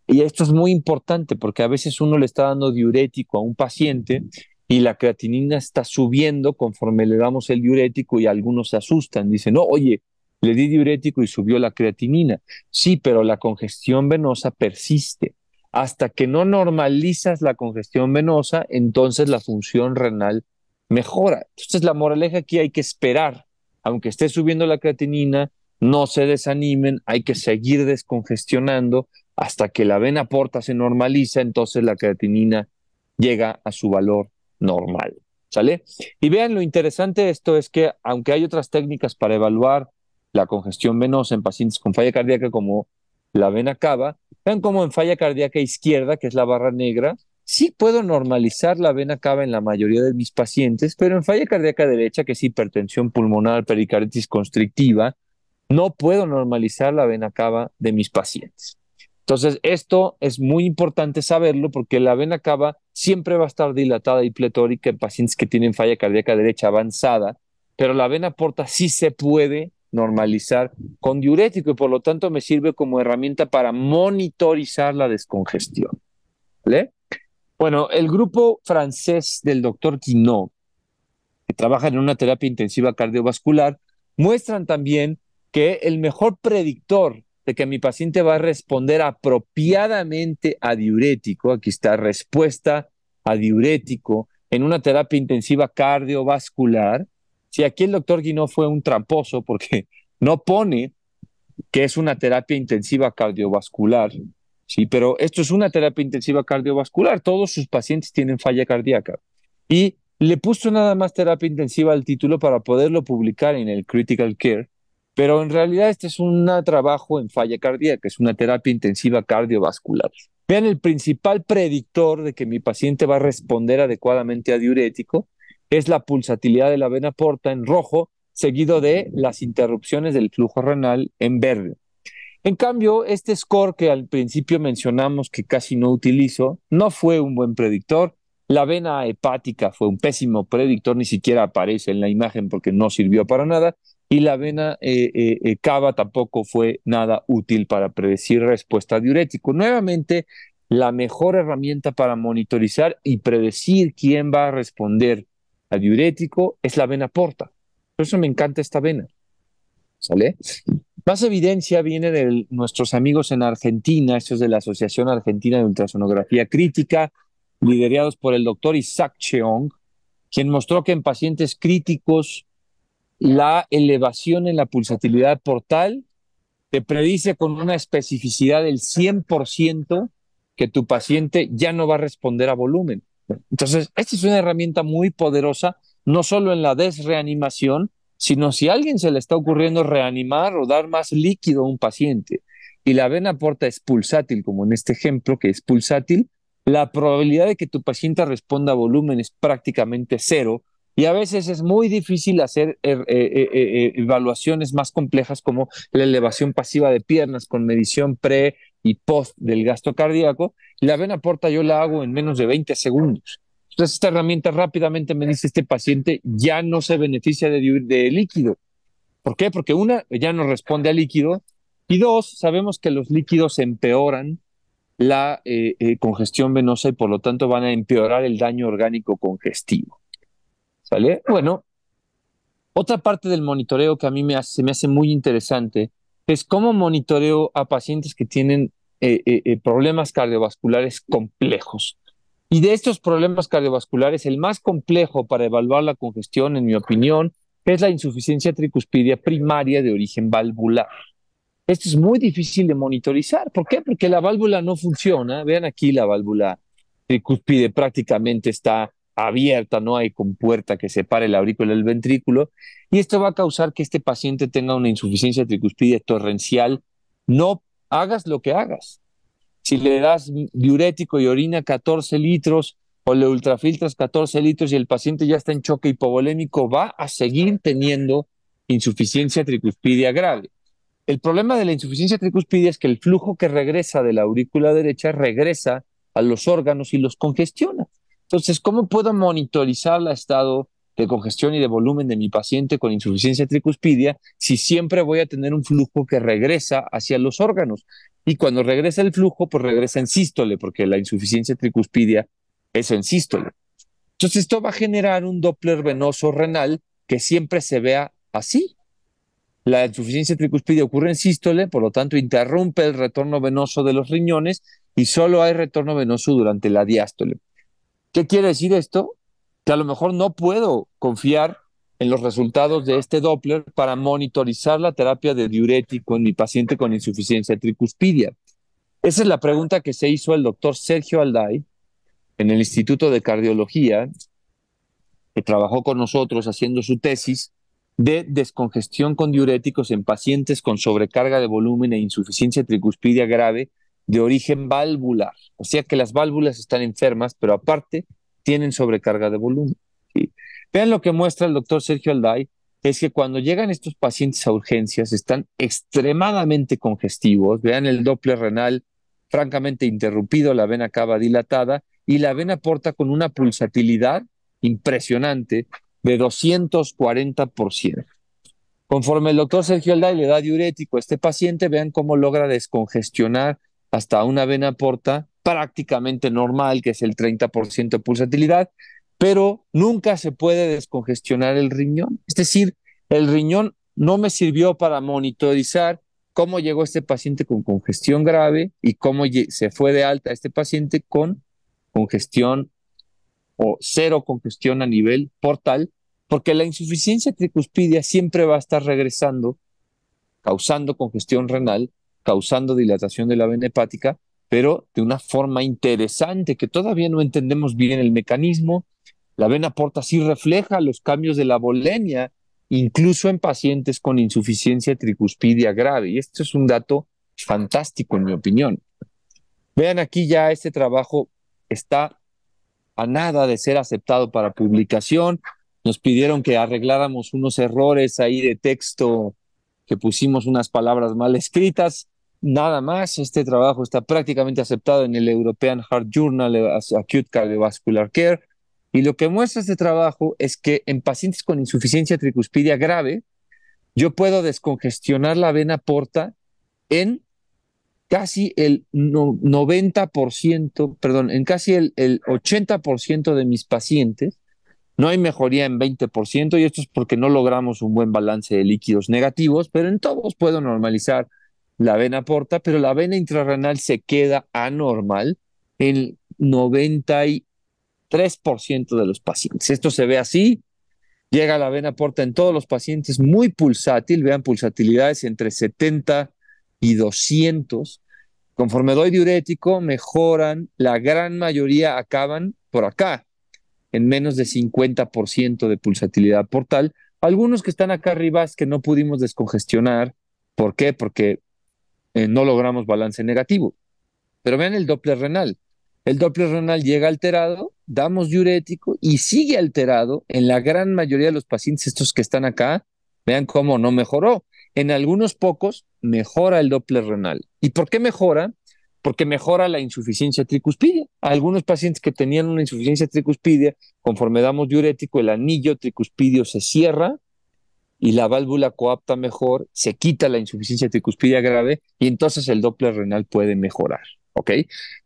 Y esto es muy importante porque a veces uno le está dando diurético a un paciente y la creatinina está subiendo conforme le damos el diurético y algunos se asustan, dicen, no, oye, le di diurético y subió la creatinina. Sí, pero la congestión venosa persiste. Hasta que no normalizas la congestión venosa, entonces la función renal mejora. Entonces la moraleja aquí hay que esperar. Aunque esté subiendo la creatinina, no se desanimen, hay que seguir descongestionando hasta que la vena porta se normaliza, entonces la creatinina llega a su valor normal. ¿Sale? Y vean lo interesante de esto es que aunque hay otras técnicas para evaluar la congestión venosa en pacientes con falla cardíaca como la vena cava, tan como en falla cardíaca izquierda, que es la barra negra, sí puedo normalizar la vena cava en la mayoría de mis pacientes, pero en falla cardíaca derecha, que es hipertensión pulmonar, pericarditis constrictiva, no puedo normalizar la vena cava de mis pacientes. Entonces, esto es muy importante saberlo porque la vena cava siempre va a estar dilatada y pletórica en pacientes que tienen falla cardíaca derecha avanzada, pero la vena porta sí se puede normalizar con diurético y por lo tanto me sirve como herramienta para monitorizar la descongestión. Bueno, el grupo francés del doctor Quino, que trabaja en una terapia intensiva cardiovascular, muestran también que el mejor predictor de que mi paciente va a responder apropiadamente a diurético, aquí está respuesta a diurético en una terapia intensiva cardiovascular, si aquí el doctor Guinó fue un tramposo porque no pone que es una terapia intensiva cardiovascular, sí, pero esto es una terapia intensiva cardiovascular, todos sus pacientes tienen falla cardíaca. Y le puso nada más terapia intensiva al título para poderlo publicar en el Critical Care, pero en realidad este es un trabajo en falla cardíaca, es una terapia intensiva cardiovascular. Vean, el principal predictor de que mi paciente va a responder adecuadamente a diurético es la pulsatilidad de la vena porta en rojo, seguido de las interrupciones del flujo renal en verde. En cambio, este score que al principio mencionamos que casi no utilizo, no fue un buen predictor. La vena hepática fue un pésimo predictor, ni siquiera aparece en la imagen porque no sirvió para nada. Y la vena eh, eh, eh, cava tampoco fue nada útil para predecir respuesta diurética. Nuevamente, la mejor herramienta para monitorizar y predecir quién va a responder al diurético, es la vena porta. Por eso me encanta esta vena. ¿Sale? Más evidencia viene de nuestros amigos en Argentina, es de la Asociación Argentina de Ultrasonografía Crítica, liderados por el doctor Isaac Cheong, quien mostró que en pacientes críticos la elevación en la pulsatilidad portal te predice con una especificidad del 100% que tu paciente ya no va a responder a volumen. Entonces, esta es una herramienta muy poderosa, no solo en la desreanimación, sino si a alguien se le está ocurriendo reanimar o dar más líquido a un paciente y la vena porta es pulsátil, como en este ejemplo que es pulsátil, la probabilidad de que tu paciente responda a volumen es prácticamente cero y a veces es muy difícil hacer eh, eh, eh, evaluaciones más complejas como la elevación pasiva de piernas con medición pre y post del gasto cardíaco, la vena porta yo la hago en menos de 20 segundos. Entonces, esta herramienta rápidamente me dice este paciente ya no se beneficia de, de líquido. ¿Por qué? Porque una, ya no responde a líquido y dos, sabemos que los líquidos empeoran la eh, eh, congestión venosa y por lo tanto van a empeorar el daño orgánico congestivo. ¿Sale? Bueno, otra parte del monitoreo que a mí me me hace muy interesante es ¿cómo monitoreo a pacientes que tienen eh, eh, eh, problemas cardiovasculares complejos? Y de estos problemas cardiovasculares, el más complejo para evaluar la congestión, en mi opinión, es la insuficiencia tricuspidia primaria de origen valvular. Esto es muy difícil de monitorizar. ¿Por qué? Porque la válvula no funciona. Vean aquí la válvula tricuspide prácticamente está abierta, no hay compuerta que separe la aurícula del ventrículo, y esto va a causar que este paciente tenga una insuficiencia tricuspidia torrencial. No hagas lo que hagas. Si le das diurético y orina 14 litros o le ultrafiltras 14 litros y el paciente ya está en choque hipovolémico, va a seguir teniendo insuficiencia tricuspidia grave. El problema de la insuficiencia tricuspidia es que el flujo que regresa de la aurícula derecha regresa a los órganos y los congestiona. Entonces, ¿cómo puedo monitorizar el estado de congestión y de volumen de mi paciente con insuficiencia tricuspidia si siempre voy a tener un flujo que regresa hacia los órganos? Y cuando regresa el flujo, pues regresa en sístole, porque la insuficiencia tricuspidia es en sístole. Entonces, esto va a generar un Doppler venoso renal que siempre se vea así. La insuficiencia tricuspidia ocurre en sístole, por lo tanto, interrumpe el retorno venoso de los riñones y solo hay retorno venoso durante la diástole. ¿Qué quiere decir esto? Que a lo mejor no puedo confiar en los resultados de este Doppler para monitorizar la terapia de diurético en mi paciente con insuficiencia tricuspidia. Esa es la pregunta que se hizo el doctor Sergio Alday en el Instituto de Cardiología, que trabajó con nosotros haciendo su tesis de descongestión con diuréticos en pacientes con sobrecarga de volumen e insuficiencia tricuspidia grave de origen valvular, o sea que las válvulas están enfermas, pero aparte tienen sobrecarga de volumen. Vean lo que muestra el doctor Sergio Alday, es que cuando llegan estos pacientes a urgencias están extremadamente congestivos, vean el doble renal francamente interrumpido, la vena cava dilatada y la vena porta con una pulsatilidad impresionante de 240%. Conforme el doctor Sergio Alday le da diurético a este paciente, vean cómo logra descongestionar hasta una vena porta prácticamente normal, que es el 30% de pulsatilidad, pero nunca se puede descongestionar el riñón. Es decir, el riñón no me sirvió para monitorizar cómo llegó este paciente con congestión grave y cómo se fue de alta este paciente con congestión o cero congestión a nivel portal, porque la insuficiencia tricuspidia siempre va a estar regresando, causando congestión renal causando dilatación de la vena hepática, pero de una forma interesante que todavía no entendemos bien el mecanismo. La vena porta sí refleja los cambios de la bolenia, incluso en pacientes con insuficiencia tricuspidia grave. Y esto es un dato fantástico, en mi opinión. Vean aquí ya este trabajo está a nada de ser aceptado para publicación. Nos pidieron que arregláramos unos errores ahí de texto, que pusimos unas palabras mal escritas. Nada más, este trabajo está prácticamente aceptado en el European Heart Journal eh, Acute Cardiovascular Care y lo que muestra este trabajo es que en pacientes con insuficiencia tricuspidia grave, yo puedo descongestionar la vena porta en casi el 90%, perdón, en casi el, el 80% de mis pacientes. No hay mejoría en 20% y esto es porque no logramos un buen balance de líquidos negativos, pero en todos puedo normalizar la vena porta, pero la vena intrarrenal se queda anormal en 93% de los pacientes. Esto se ve así, llega la vena porta en todos los pacientes, muy pulsátil, vean pulsatilidades entre 70 y 200. Conforme doy diurético, mejoran, la gran mayoría acaban por acá, en menos de 50% de pulsatilidad portal. Algunos que están acá arriba es que no pudimos descongestionar. ¿Por qué? Porque eh, no logramos balance negativo. Pero vean el Doppler renal. El Doppler renal llega alterado, damos diurético y sigue alterado en la gran mayoría de los pacientes, estos que están acá, vean cómo no mejoró. En algunos pocos mejora el Doppler renal. ¿Y por qué mejora? Porque mejora la insuficiencia tricuspidia. Algunos pacientes que tenían una insuficiencia tricuspidia, conforme damos diurético, el anillo tricuspidio se cierra y la válvula coapta mejor, se quita la insuficiencia tricuspidia grave y entonces el Doppler renal puede mejorar, ¿ok?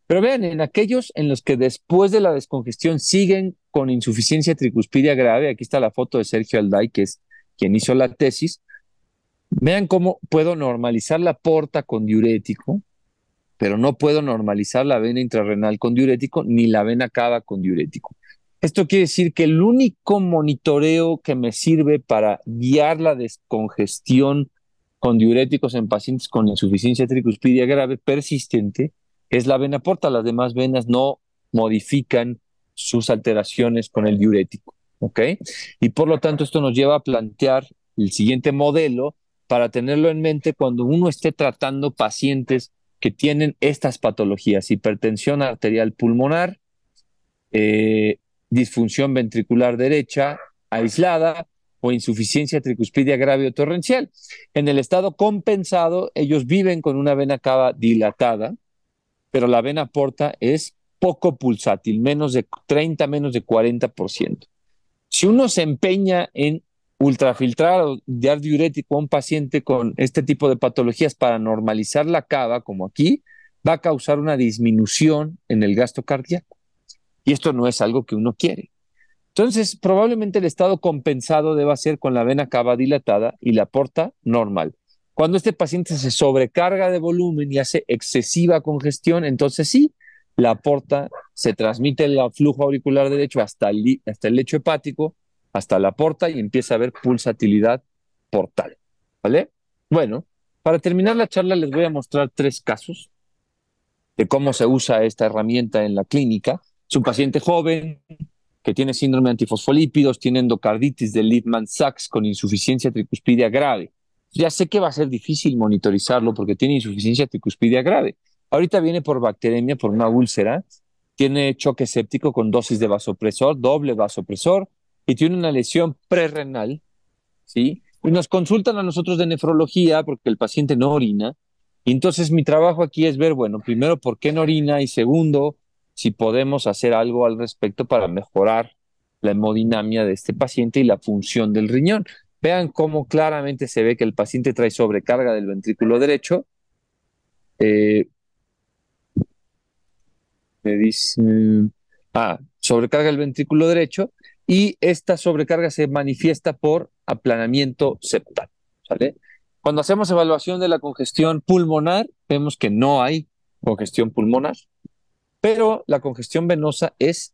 Pero vean, en aquellos en los que después de la descongestión siguen con insuficiencia tricuspidia grave, aquí está la foto de Sergio Alday, que es quien hizo la tesis, vean cómo puedo normalizar la porta con diurético, pero no puedo normalizar la vena intrarrenal con diurético ni la vena cava con diurético. Esto quiere decir que el único monitoreo que me sirve para guiar la descongestión con diuréticos en pacientes con insuficiencia tricuspidia grave persistente es la vena porta. Las demás venas no modifican sus alteraciones con el diurético. ¿Ok? Y por lo tanto, esto nos lleva a plantear el siguiente modelo para tenerlo en mente cuando uno esté tratando pacientes que tienen estas patologías, hipertensión arterial pulmonar, eh, disfunción ventricular derecha aislada o insuficiencia tricuspidia grave o torrencial. En el estado compensado, ellos viven con una vena cava dilatada, pero la vena porta es poco pulsátil, menos de 30, menos de 40%. Si uno se empeña en ultrafiltrar o dar diurético a un paciente con este tipo de patologías para normalizar la cava, como aquí, va a causar una disminución en el gasto cardíaco. Y esto no es algo que uno quiere. Entonces, probablemente el estado compensado deba ser con la vena cava dilatada y la porta normal. Cuando este paciente se sobrecarga de volumen y hace excesiva congestión, entonces sí, la porta se transmite el flujo auricular derecho hasta el, hasta el lecho hepático, hasta la porta y empieza a haber pulsatilidad portal. ¿Vale? Bueno, para terminar la charla les voy a mostrar tres casos de cómo se usa esta herramienta en la clínica es un paciente joven que tiene síndrome de antifosfolípidos, tiene endocarditis de Lippmann-Sachs con insuficiencia tricuspidia grave. Ya sé que va a ser difícil monitorizarlo porque tiene insuficiencia tricuspidia grave. Ahorita viene por bacteremia, por una úlcera, tiene choque séptico con dosis de vasopresor, doble vasopresor, y tiene una lesión prerrenal, ¿sí? Y nos consultan a nosotros de nefrología porque el paciente no orina. Y entonces mi trabajo aquí es ver, bueno, primero, ¿por qué no orina? Y segundo, si podemos hacer algo al respecto para mejorar la hemodinamia de este paciente y la función del riñón. Vean cómo claramente se ve que el paciente trae sobrecarga del ventrículo derecho. Eh, me dice, ah, sobrecarga el ventrículo derecho y esta sobrecarga se manifiesta por aplanamiento septal. Cuando hacemos evaluación de la congestión pulmonar, vemos que no hay congestión pulmonar. Pero la congestión venosa es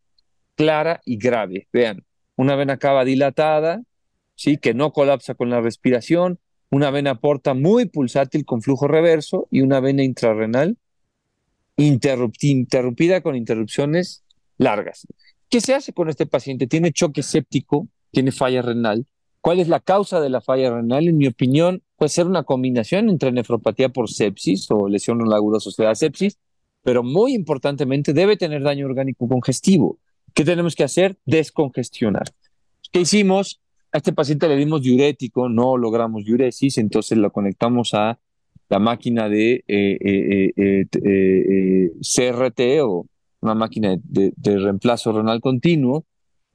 clara y grave. Vean, una vena cava dilatada, ¿sí? que no colapsa con la respiración, una vena porta muy pulsátil con flujo reverso y una vena intrarrenal interrumpida con interrupciones largas. ¿Qué se hace con este paciente? Tiene choque séptico, tiene falla renal. ¿Cuál es la causa de la falla renal? En mi opinión, puede ser una combinación entre nefropatía por sepsis o lesión la aguda asociada a sepsis pero muy importantemente debe tener daño orgánico congestivo. ¿Qué tenemos que hacer? Descongestionar. ¿Qué hicimos? A este paciente le dimos diurético, no logramos diuresis, entonces lo conectamos a la máquina de CRT eh, eh, eh, o una máquina de, de, reemplazo renal continuo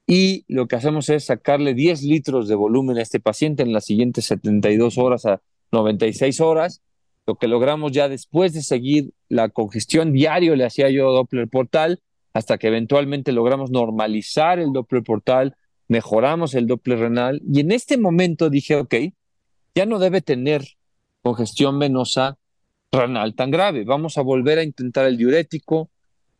y lo que hacemos es sacarle 10 litros de volumen a este paciente en las siguientes 72 horas a 96 horas lo que logramos ya después de seguir la congestión diario, le hacía yo Doppler Portal, hasta que eventualmente logramos normalizar el Doppler Portal, mejoramos el Doppler renal y en este momento dije, ok, ya no debe tener congestión venosa renal tan grave, vamos a volver a intentar el diurético,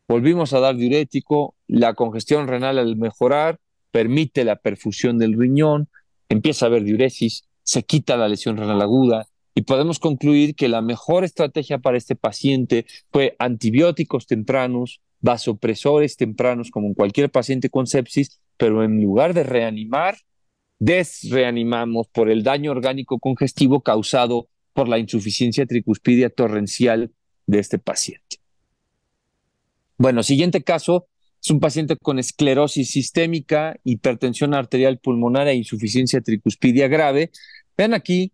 volvimos a dar diurético, la congestión renal al mejorar permite la perfusión del riñón, empieza a haber diuresis, se quita la lesión renal aguda, y podemos concluir que la mejor estrategia para este paciente fue antibióticos tempranos, vasopresores tempranos, como en cualquier paciente con sepsis, pero en lugar de reanimar, desreanimamos por el daño orgánico congestivo causado por la insuficiencia tricuspidia torrencial de este paciente. Bueno, siguiente caso es un paciente con esclerosis sistémica, hipertensión arterial pulmonar e insuficiencia tricuspidia grave. Vean aquí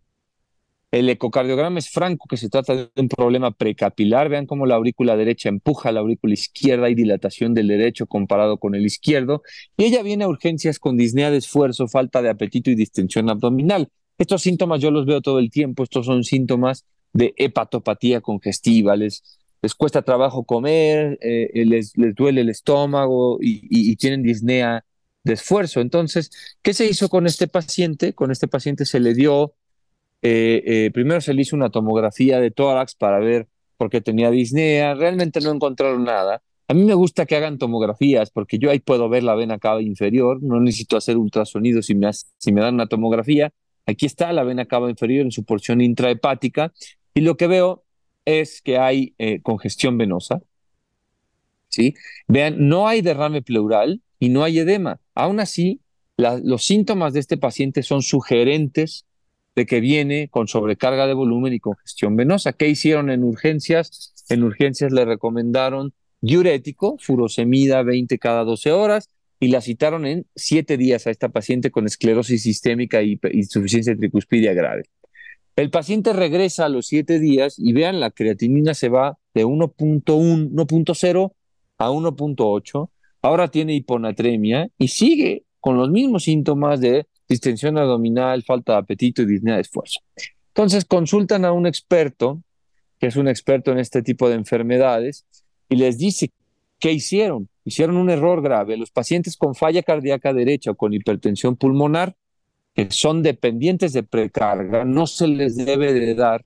el ecocardiograma es franco que se trata de un problema precapilar. Vean cómo la aurícula derecha empuja a la aurícula izquierda y dilatación del derecho comparado con el izquierdo. Y ella viene a urgencias con disnea de esfuerzo, falta de apetito y distensión abdominal. Estos síntomas yo los veo todo el tiempo. Estos son síntomas de hepatopatía congestiva. Les, cuesta trabajo comer, eh, eh, les, les, duele el estómago y tienen disnea de esfuerzo. Entonces, ¿qué se hizo con este paciente? Con este paciente se le dio eh, eh, primero se le hizo una tomografía de tórax para ver por qué tenía disnea. Realmente no encontraron nada. A mí me gusta que hagan tomografías porque yo ahí puedo ver la vena cava inferior. No necesito hacer ultrasonido si me, dan una tomografía. Aquí está la vena cava inferior en su porción intrahepática. Y lo que veo es que hay eh, congestión venosa. ¿sí? Vean, no hay derrame pleural y no hay edema. Aún así, los síntomas de este paciente son sugerentes de que viene con sobrecarga de volumen y congestión venosa. ¿Qué hicieron en urgencias? En urgencias le recomendaron diurético, furosemida 20 cada 12 horas, y la citaron en 7 días a esta paciente con esclerosis sistémica y insuficiencia tricuspidia grave. El paciente regresa a los 7 días y vean, la creatinina se va de 1.0 a 1.8, ahora tiene hiponatremia y sigue con los mismos síntomas de distensión abdominal, falta de apetito y disnea de esfuerzo. Entonces consultan a un experto, que es un experto en este tipo de enfermedades, y les dice qué hicieron. Hicieron un error grave. Los pacientes con falla cardíaca derecha o con hipertensión pulmonar, que son dependientes de precarga, no se les debe de dar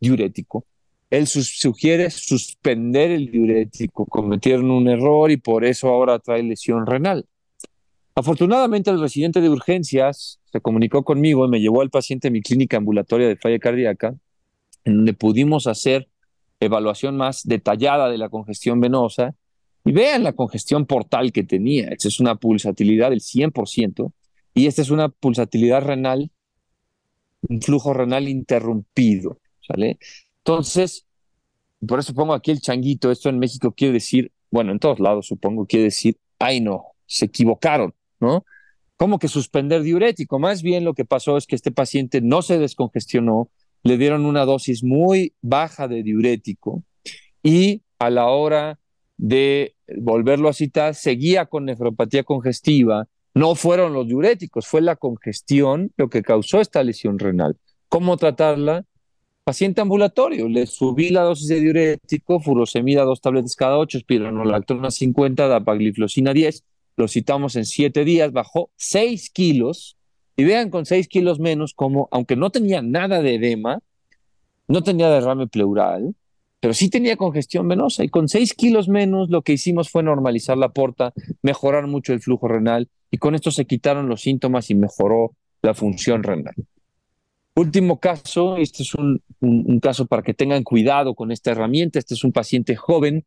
diurético. Él sugiere suspender el diurético. Cometieron un error y por eso ahora trae lesión renal. Afortunadamente, el residente de urgencias se comunicó conmigo y me llevó al paciente a mi clínica ambulatoria de falla cardíaca, en donde pudimos hacer evaluación más detallada de la congestión venosa. Y vean la congestión portal que tenía. Esta es una pulsatilidad del 100% y esta es una pulsatilidad renal, un flujo renal interrumpido. ¿sale? Entonces, por eso pongo aquí el changuito. Esto en México quiere decir, bueno, en todos lados supongo, quiere decir, ay no, se equivocaron. ¿no? Como que suspender diurético. Más bien lo que pasó es que este paciente no se descongestionó, le dieron una dosis muy baja de diurético y a la hora de volverlo a citar, seguía con nefropatía congestiva. No fueron los diuréticos, fue la congestión lo que causó esta lesión renal. ¿Cómo tratarla? Paciente ambulatorio, le subí la dosis de diurético, furosemida dos tabletas cada ocho, espironolactona 50, dapagliflosina 10, lo citamos en siete días, bajó seis kilos y vean con seis kilos menos como, aunque no tenía nada de edema, no tenía derrame pleural, pero sí tenía congestión venosa y con seis kilos menos lo que hicimos fue normalizar la porta, mejorar mucho el flujo renal y con esto se quitaron los síntomas y mejoró la función renal. Último caso, este es un, un caso para que tengan cuidado con esta herramienta, este es un paciente joven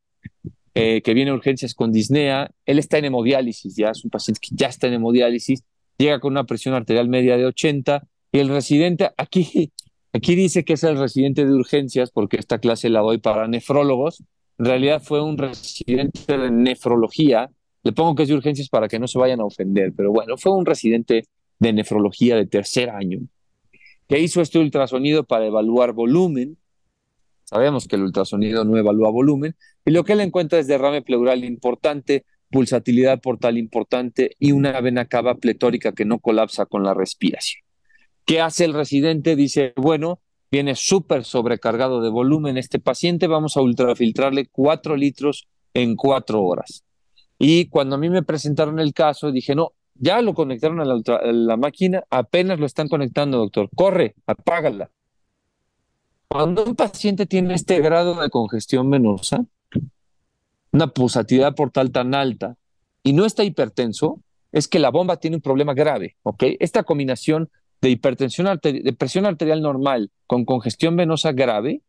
eh, que viene a urgencias con disnea, él está en hemodiálisis, ya es un paciente que ya está en hemodiálisis, llega con una presión arterial media de 80 y el residente, aquí, aquí dice que es el residente de urgencias porque esta clase la doy para nefrólogos, en realidad fue un residente de nefrología, le pongo que es de urgencias para que no se vayan a ofender, pero bueno, fue un residente de nefrología de tercer año que hizo este ultrasonido para evaluar volumen Sabemos que el ultrasonido no evalúa volumen y lo que él encuentra es derrame pleural importante, pulsatilidad portal importante y una vena cava pletórica que no colapsa con la respiración. ¿Qué hace el residente? Dice, bueno, viene súper sobrecargado de volumen este paciente, vamos a ultrafiltrarle 4 litros en 4 horas. Y cuando a mí me presentaron el caso, dije, no, ya lo conectaron a la, a la máquina, apenas lo están conectando, doctor, corre, apágala. Cuando un paciente tiene este grado de congestión venosa, una pulsatividad portal tan alta y no está hipertenso, es que la bomba tiene un problema grave, ¿ok? Esta combinación de hipertensión arterial, de presión arterial normal con congestión venosa grave,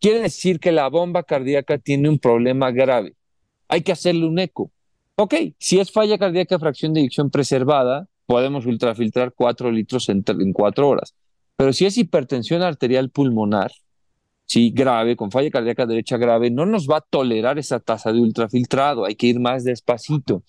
quiere decir que la bomba cardíaca tiene un problema grave. Hay que hacerle un eco. Ok, si es falla cardíaca fracción de eyección preservada, podemos ultrafiltrar 4 litros en, en 4 horas. Pero si es hipertensión arterial pulmonar, grave, con falla cardíaca derecha grave, no nos va a tolerar esa tasa de ultrafiltrado, hay que ir más despacito.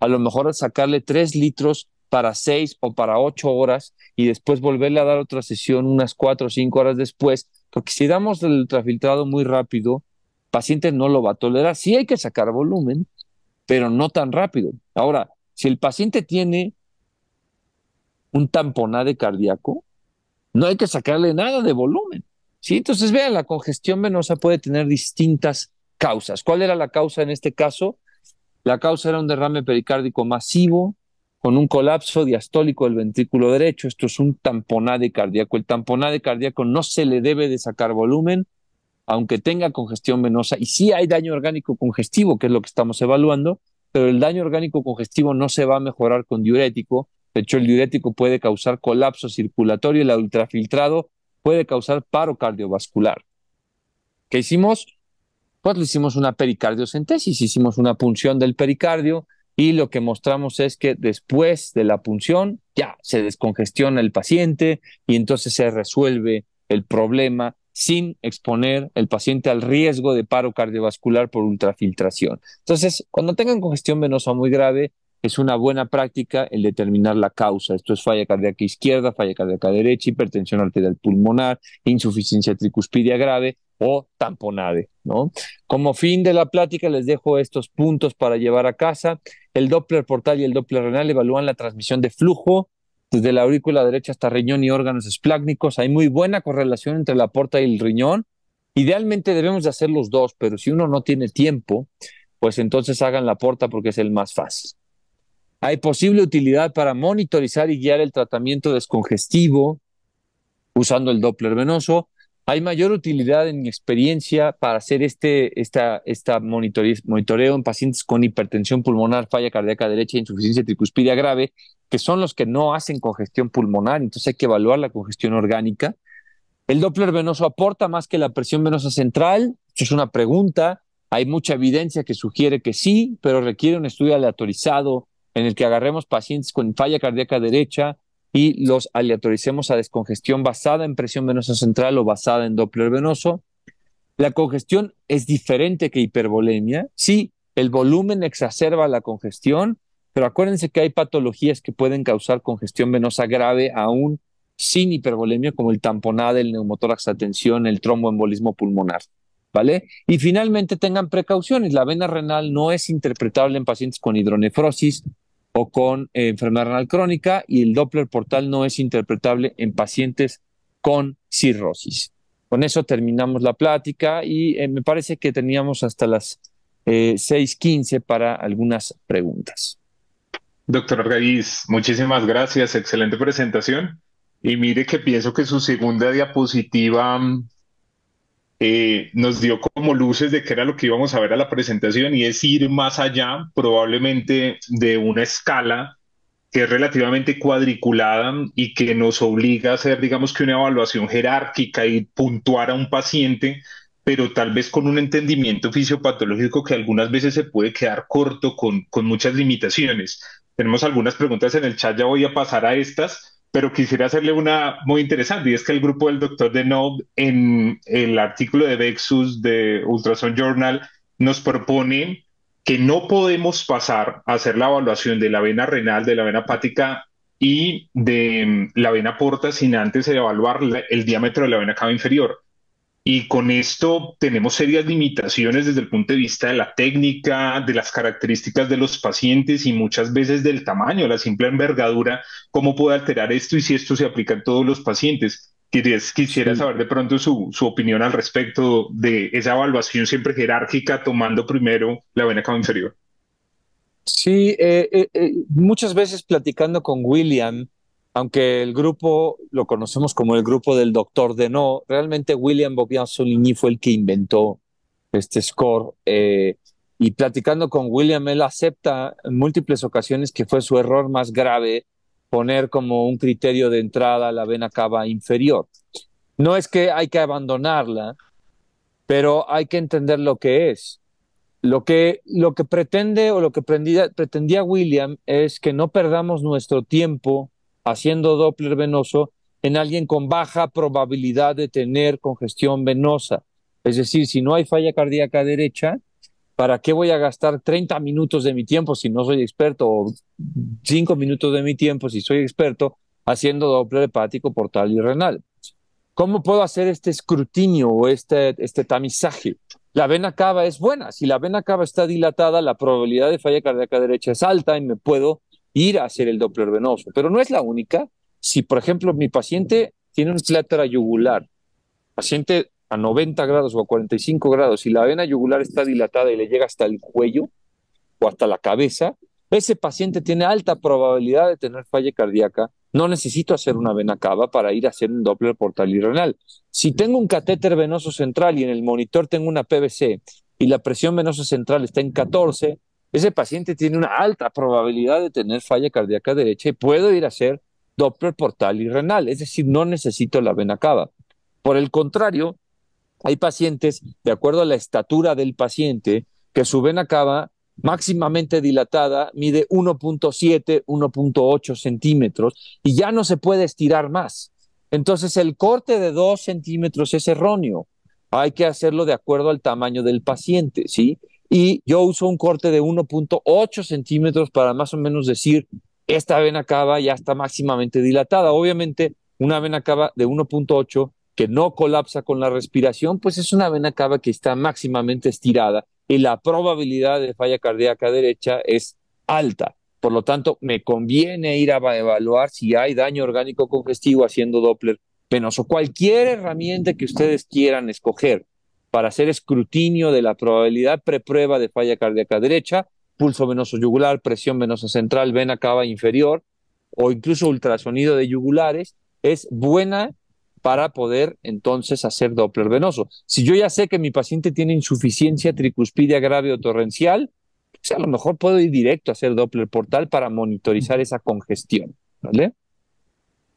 A lo mejor sacarle 3 litros para 6 o para 8 horas y después volverle a dar otra sesión unas 4 o 5 horas después, porque si damos el ultrafiltrado muy rápido, el paciente no lo va a tolerar. Sí hay que sacar volumen, pero no tan rápido. Ahora, si el paciente tiene un tamponade cardíaco, no hay que sacarle nada de volumen. ¿sí? Entonces, vean, la congestión venosa puede tener distintas causas. ¿Cuál era la causa en este caso? La causa era un derrame pericárdico masivo con un colapso diastólico del ventrículo derecho. Esto es un tamponade cardíaco. El tamponade cardíaco no se le debe de sacar volumen, aunque tenga congestión venosa. Y sí hay daño orgánico congestivo, que es lo que estamos evaluando, pero el daño orgánico congestivo no se va a mejorar con diurético de hecho, el diurético puede causar colapso circulatorio y el ultrafiltrado puede causar paro cardiovascular. ¿Qué hicimos? Pues le hicimos una pericardiocentesis, hicimos una punción del pericardio y lo que mostramos es que después de la punción ya se descongestiona el paciente y entonces se resuelve el problema sin exponer el paciente al riesgo de paro cardiovascular por ultrafiltración. Entonces, cuando tengan congestión venosa muy grave, es una buena práctica el determinar la causa. Esto es falla cardíaca izquierda, falla cardíaca derecha, hipertensión arterial pulmonar, insuficiencia tricuspidia grave o tamponade. ¿no? Como fin de la plática les dejo estos puntos para llevar a casa. El Doppler portal y el Doppler renal evalúan la transmisión de flujo desde la aurícula derecha hasta riñón y órganos esplácnicos. Hay muy buena correlación entre la porta y el riñón. Idealmente debemos de hacer los dos, pero si uno no tiene tiempo, pues entonces hagan la porta porque es el más fácil. Hay posible utilidad para monitorizar y guiar el tratamiento descongestivo usando el Doppler venoso. Hay mayor utilidad en mi experiencia para hacer este esta, esta monitoreo en pacientes con hipertensión pulmonar, falla cardíaca derecha, e insuficiencia tricuspidia grave, que son los que no hacen congestión pulmonar. Entonces hay que evaluar la congestión orgánica. ¿El Doppler venoso aporta más que la presión venosa central? Eso es una pregunta. Hay mucha evidencia que sugiere que sí, pero requiere un estudio aleatorizado en el que agarremos pacientes con falla cardíaca derecha y los aleatoricemos a descongestión basada en presión venosa central o basada en Doppler venoso. La congestión es diferente que hipervolemia. Sí, el volumen exacerba la congestión, pero acuérdense que hay patologías que pueden causar congestión venosa grave aún sin hipervolemia, como el tamponado, el neumotórax a tensión, el tromboembolismo pulmonar. ¿Vale? Y finalmente tengan precauciones. La vena renal no es interpretable en pacientes con hidronefrosis, o con eh, enfermedad renal crónica y el Doppler portal no es interpretable en pacientes con cirrosis. Con eso terminamos la plática y eh, me parece que teníamos hasta las 6.15 eh, para algunas preguntas. Doctor Argaiz, muchísimas gracias, excelente presentación. Y mire que pienso que su segunda diapositiva mm, eh, nos dio como luces de qué era lo que íbamos a ver a la presentación y es ir más allá probablemente de una escala que es relativamente cuadriculada y que nos obliga a hacer, digamos que una evaluación jerárquica y puntuar a un paciente, pero tal vez con un entendimiento fisiopatológico que algunas veces se puede quedar corto con, con muchas limitaciones. Tenemos algunas preguntas en el chat, ya voy a pasar a estas, pero quisiera hacerle una muy interesante, y es que el grupo del doctor Nob en el artículo de Vexus de Ultrasound Journal nos propone que no podemos pasar a hacer la evaluación de la vena renal, de la vena hepática y de mm, la vena porta sin antes evaluar el diámetro de la vena cava inferior. Y con esto tenemos serias limitaciones desde el punto de vista de la técnica, de las características de los pacientes y muchas veces del tamaño, la simple envergadura, cómo puede alterar esto y si esto se aplica en todos los pacientes. Quisiera saber de pronto su, opinión al respecto de esa evaluación siempre jerárquica, tomando primero la vena cava inferior. Sí, eh, eh, eh, muchas veces platicando con William, aunque el grupo lo conocemos como el grupo del Doctor de No, realmente William Bobian Soligny fue el que inventó este score. Eh, y platicando con William, él acepta en múltiples ocasiones que fue su error más grave poner como un criterio de entrada la vena cava inferior. No es que hay que abandonarla, pero hay que entender lo que es. Lo que, lo que pretende o lo que pretendía William es que no perdamos nuestro tiempo haciendo Doppler venoso en alguien con baja probabilidad de tener congestión venosa. Es decir, si no hay falla cardíaca derecha, ¿para qué voy a gastar 30 minutos de mi tiempo si no soy experto o 5 minutos de mi tiempo si soy experto haciendo Doppler hepático, portal y renal? ¿Cómo puedo hacer este escrutinio o este, este tamizaje? La vena cava es buena. Si la vena cava está dilatada, la probabilidad de falla cardíaca derecha es alta y me puedo ir a hacer el Doppler venoso, pero no es la única. Si, por ejemplo, mi paciente tiene un cláter yugular, paciente a 90 grados o a 45 grados, y la vena yugular está dilatada y le llega hasta el cuello o hasta la cabeza, ese paciente tiene alta probabilidad de tener falla cardíaca. No necesito hacer una vena cava para ir a hacer un Doppler portal y renal. Si tengo un catéter venoso central y en el monitor tengo una PVC y la presión venosa central está en 14 ese paciente tiene una alta probabilidad de tener falla cardíaca derecha y puedo ir a hacer Doppler portal y renal, es decir, no necesito la vena cava. Por el contrario, hay pacientes, de acuerdo a la estatura del paciente, que su vena cava máximamente dilatada mide 1.7, 1.8 centímetros y ya no se puede estirar más. Entonces el corte de 2 centímetros es erróneo. Hay que hacerlo de acuerdo al tamaño del paciente, ¿sí? y yo uso un corte de 1.8 centímetros para más o menos decir, esta vena cava ya está máximamente dilatada. Obviamente, una vena cava de 1.8 que no colapsa con la respiración, pues es una vena cava que está máximamente estirada y la probabilidad de falla cardíaca derecha es alta. Por lo tanto, me conviene ir a evaluar si hay daño orgánico congestivo haciendo Doppler penoso. Cualquier herramienta que ustedes quieran escoger para hacer escrutinio de la probabilidad preprueba de falla cardíaca derecha, pulso venoso yugular, presión venosa central, vena cava inferior o incluso ultrasonido de yugulares, es buena para poder entonces hacer Doppler venoso. Si yo ya sé que mi paciente tiene insuficiencia tricuspidia grave o torrencial, pues a lo mejor puedo ir directo a hacer Doppler portal para monitorizar esa congestión. ¿vale?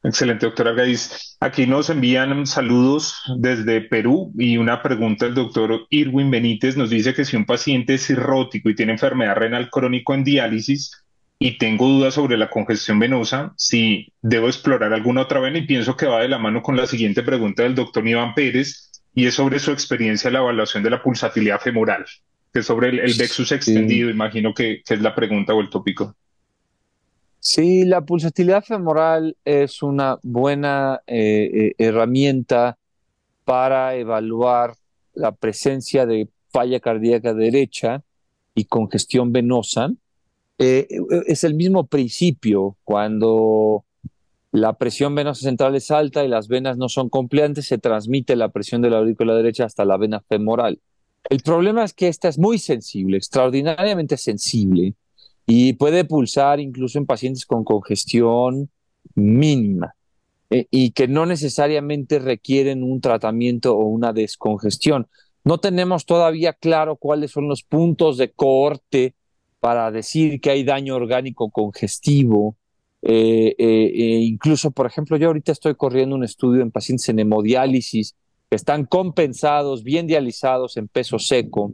Excelente, doctora Gais. Aquí nos envían saludos desde Perú y una pregunta del doctor Irwin Benítez nos dice que si un paciente es cirrótico y tiene enfermedad renal crónico en diálisis y tengo dudas sobre la congestión venosa, si debo explorar alguna otra vena y pienso que va de la mano con la siguiente pregunta del doctor Iván Pérez y es sobre su experiencia en la evaluación de la pulsatilidad femoral, que es sobre el, vexus extendido, imagino que es la pregunta o el tópico. Sí, la pulsatilidad femoral es una buena eh, eh, herramienta para evaluar la presencia de falla cardíaca derecha y congestión venosa. Eh, es el mismo principio cuando la presión venosa central es alta y las venas no son compliantes, se transmite la presión de la aurícula derecha hasta la vena femoral. El problema es que esta es muy sensible, extraordinariamente sensible y puede pulsar incluso en pacientes con congestión mínima eh, y que no necesariamente requieren un tratamiento o una descongestión. No tenemos todavía claro cuáles son los puntos de cohorte para decir que hay daño orgánico congestivo. Eh, eh, e incluso, por ejemplo, yo ahorita estoy corriendo un estudio en pacientes en hemodiálisis que están compensados, bien dializados en peso seco,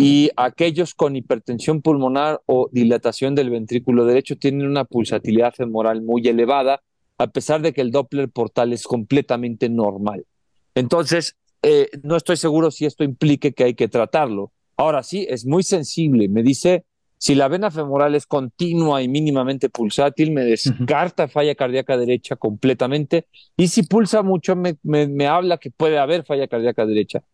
y aquellos con hipertensión pulmonar o dilatación del ventrículo derecho tienen una pulsatilidad femoral muy elevada, a pesar de que el Doppler portal es completamente normal. Entonces, eh, no estoy seguro si esto implique que hay que tratarlo. Ahora sí, es muy sensible. Me dice, si la vena femoral es continua y mínimamente pulsátil, me descarta falla cardíaca derecha completamente. Y si pulsa mucho, me habla que puede haber falla cardíaca derecha.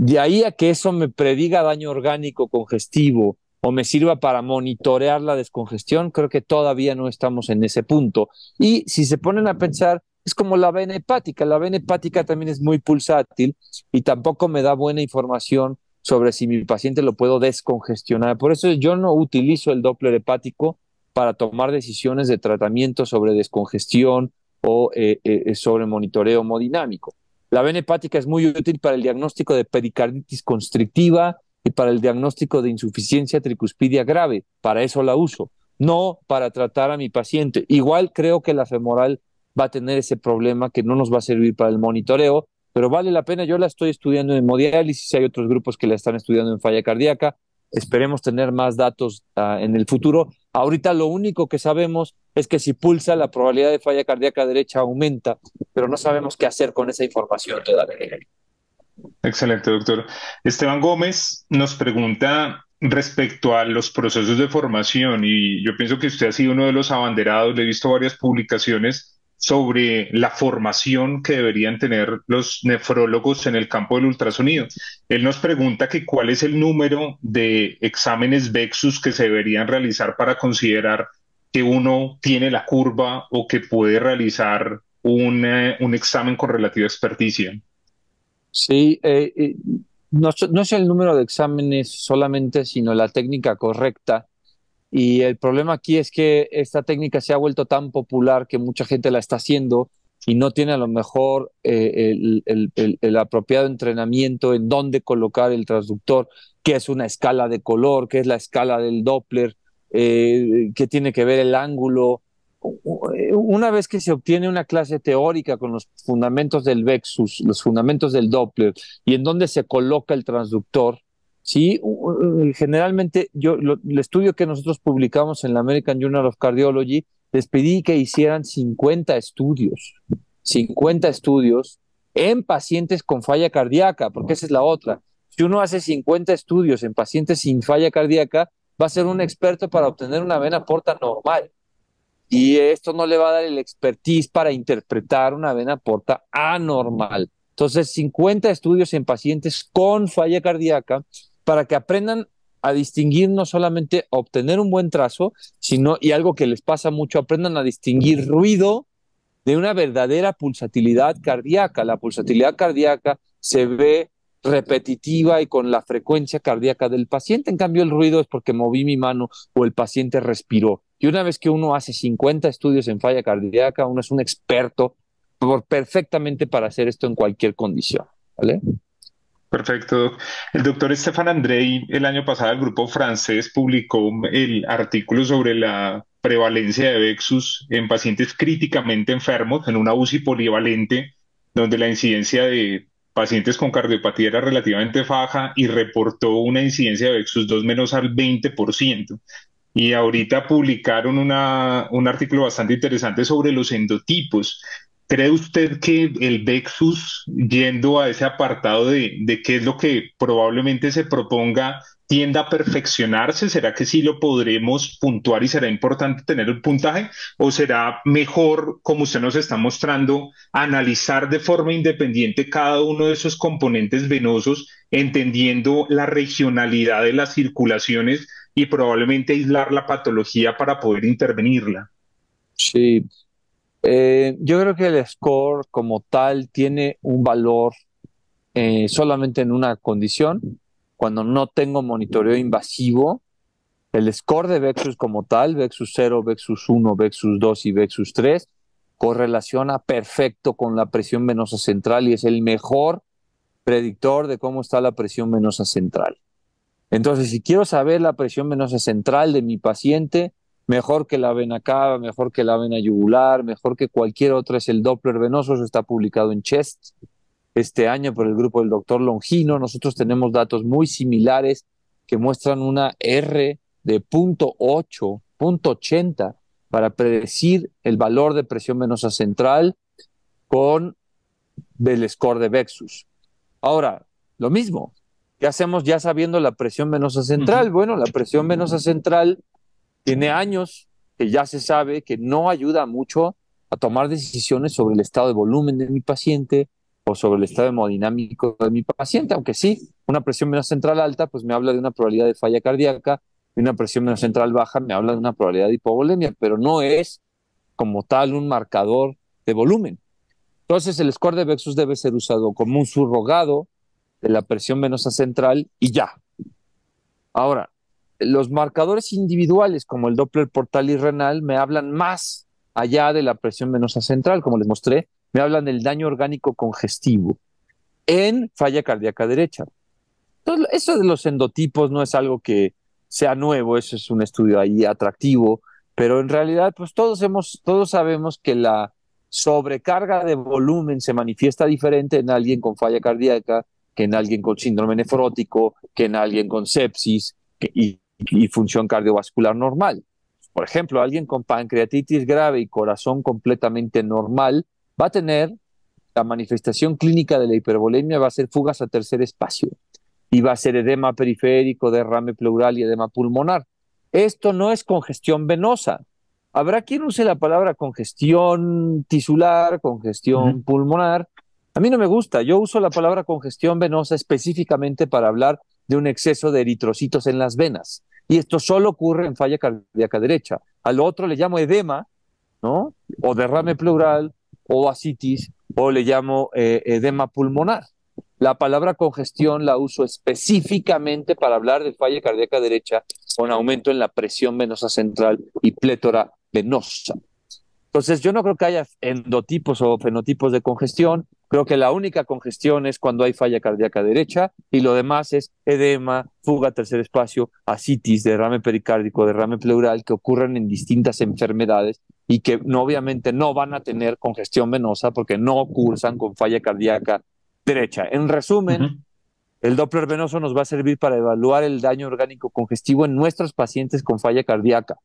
De ahí a que eso me prediga daño orgánico congestivo o me sirva para monitorear la descongestión, creo que todavía no estamos en ese punto. Y si se ponen a pensar, es como la vena hepática. La vena hepática también es muy pulsátil y tampoco me da buena información sobre si mi paciente lo puedo descongestionar. Por eso yo no utilizo el Doppler hepático para tomar decisiones de tratamiento sobre descongestión o eh, eh, eh, sobre monitoreo hemodinámico. La vena hepática es muy útil para el diagnóstico de pericarditis constrictiva y para el diagnóstico de insuficiencia tricuspidia grave. Para eso la uso, no para tratar a mi paciente. Igual creo que la femoral va a tener ese problema que no nos va a servir para el monitoreo, pero vale la pena. Yo la estoy estudiando en hemodiálisis, hay otros grupos que la están estudiando en falla cardíaca. Esperemos tener más datos ah, en el futuro, Ahorita lo único que sabemos es que si pulsa la probabilidad de falla cardíaca derecha aumenta, pero no sabemos qué hacer con esa información todavía. Excelente, doctor. Esteban Gómez nos pregunta respecto a los procesos de formación y yo pienso que usted ha sido uno de los abanderados, le he visto varias publicaciones sobre la formación que deberían tener los nefrólogos en el campo del ultrasonido. Él nos pregunta que cuál es el número de exámenes Vexus que se deberían realizar para considerar que uno tiene la curva o que puede realizar un, eh, examen con relativa experticia. Sí, eh, eh, no es el número de exámenes solamente, sino la técnica correcta y el problema aquí es que esta técnica se ha vuelto tan popular que mucha gente la está haciendo y no tiene a lo mejor eh, el, apropiado entrenamiento en dónde colocar el transductor, qué es una escala de color, qué es la escala del Doppler, eh, qué tiene que ver el ángulo. Eh, una vez que se obtiene una clase teórica con los fundamentos del Vexus, los fundamentos del Doppler y en dónde se coloca el transductor, Sí, generalmente yo el estudio que nosotros publicamos en la American Journal of Cardiology les pedí que hicieran 50 estudios, 50 estudios en pacientes con falla cardíaca, porque esa es la otra. Si uno hace 50 estudios en pacientes sin falla cardíaca, va a ser un experto para obtener una vena porta normal. Y esto no le va a dar el expertise para interpretar una vena porta anormal. Entonces, 50 estudios en pacientes con falla cardíaca para que aprendan a distinguir no solamente obtener un buen trazo, sino, y algo que les pasa mucho, aprendan a distinguir ruido de una verdadera pulsatilidad cardíaca. La pulsatilidad cardíaca se ve repetitiva y con la frecuencia cardíaca del paciente. En cambio, el ruido es porque moví mi mano o el paciente respiró. Y una vez que uno hace 50 estudios en falla cardíaca, uno es un experto por perfectamente para hacer esto en cualquier condición. ¿vale? Perfecto. El doctor Estefan Andrei, el año pasado el grupo francés publicó el artículo sobre la prevalencia de Vexus en pacientes críticamente enfermos en una UCI polivalente, donde la incidencia de pacientes con cardiopatía era relativamente baja y reportó una incidencia de Vexus 2 menos al 20%. Y ahorita publicaron una, un artículo bastante interesante sobre los endotipos ¿Cree usted que el Vexus, yendo a ese apartado de, qué es lo que probablemente se proponga, tienda a perfeccionarse? ¿Será que sí lo podremos puntuar y será importante tener el puntaje? ¿O será mejor, como usted nos está mostrando, analizar de forma independiente cada uno de esos componentes venosos, entendiendo la regionalidad de las circulaciones y probablemente aislar la patología para poder intervenirla? Sí, eh, yo creo que el score como tal tiene un valor eh, solamente en una condición, cuando no tengo monitoreo invasivo. El score de Vexus como tal, Vexus 0, Vexus 1, Vexus 2 y Vexus 3, correlaciona perfecto con la presión venosa central y es el mejor predictor de cómo está la presión venosa central. Entonces, si quiero saber la presión venosa central de mi paciente, mejor que la vena cava, mejor que la vena yugular, mejor que cualquier otra, es el Doppler venoso, eso está publicado en Chest este año por el grupo del doctor Longino. Nosotros tenemos datos muy similares que muestran una R de 0.8, 0.80 para predecir el valor de presión venosa central con el score de Vexus. Ahora, lo mismo, ¿qué hacemos ya sabiendo la presión venosa central? Bueno, la presión venosa central tiene años que ya se sabe que no ayuda mucho a tomar decisiones sobre el estado de volumen de mi paciente o sobre el estado hemodinámico de mi paciente, aunque sí, una presión menos central alta, pues me habla de una probabilidad de falla cardíaca, y una presión menos central baja me habla de una probabilidad de hipovolemia, pero no es como tal un marcador de volumen. Entonces, el score de Vexus debe ser usado como un surrogado de la presión venosa central y ya. Ahora, los marcadores individuales como el Doppler portal y renal me hablan más allá de la presión venosa central, como les mostré, me hablan del daño orgánico congestivo en falla cardíaca derecha. Entonces, eso de los endotipos no es algo que sea nuevo, eso es un estudio ahí atractivo, pero en realidad pues todos hemos todos sabemos que la sobrecarga de volumen se manifiesta diferente en alguien con falla cardíaca que en alguien con síndrome nefrótico, que en alguien con sepsis, y y función cardiovascular normal. Por ejemplo, alguien con pancreatitis grave y corazón completamente normal va a tener la manifestación clínica de la hipervolemia, va a ser fugas a tercer espacio y va a ser edema periférico, derrame pleural y edema pulmonar. Esto no es congestión venosa. Habrá quien use la palabra congestión tisular, congestión pulmonar. A mí no me gusta. Yo uso la palabra congestión venosa específicamente para hablar de un exceso de eritrocitos en las venas. Y esto solo ocurre en falla cardíaca derecha. Al otro le llamo edema, ¿no? O derrame pleural, o asitis, o le llamo eh, edema pulmonar. La palabra congestión la uso específicamente para hablar de falla cardíaca derecha con aumento en la presión venosa central y plétora venosa. Entonces, yo no creo que haya endotipos o fenotipos de congestión. Creo que la única congestión es cuando hay falla cardíaca derecha y lo demás es edema, fuga, tercer espacio, asitis, derrame pericárdico, derrame pleural que ocurren en distintas enfermedades y que no, obviamente no van a tener congestión venosa porque no cursan con falla cardíaca derecha. En resumen, el Doppler venoso nos va a servir para evaluar el daño orgánico congestivo en nuestros pacientes con falla cardíaca.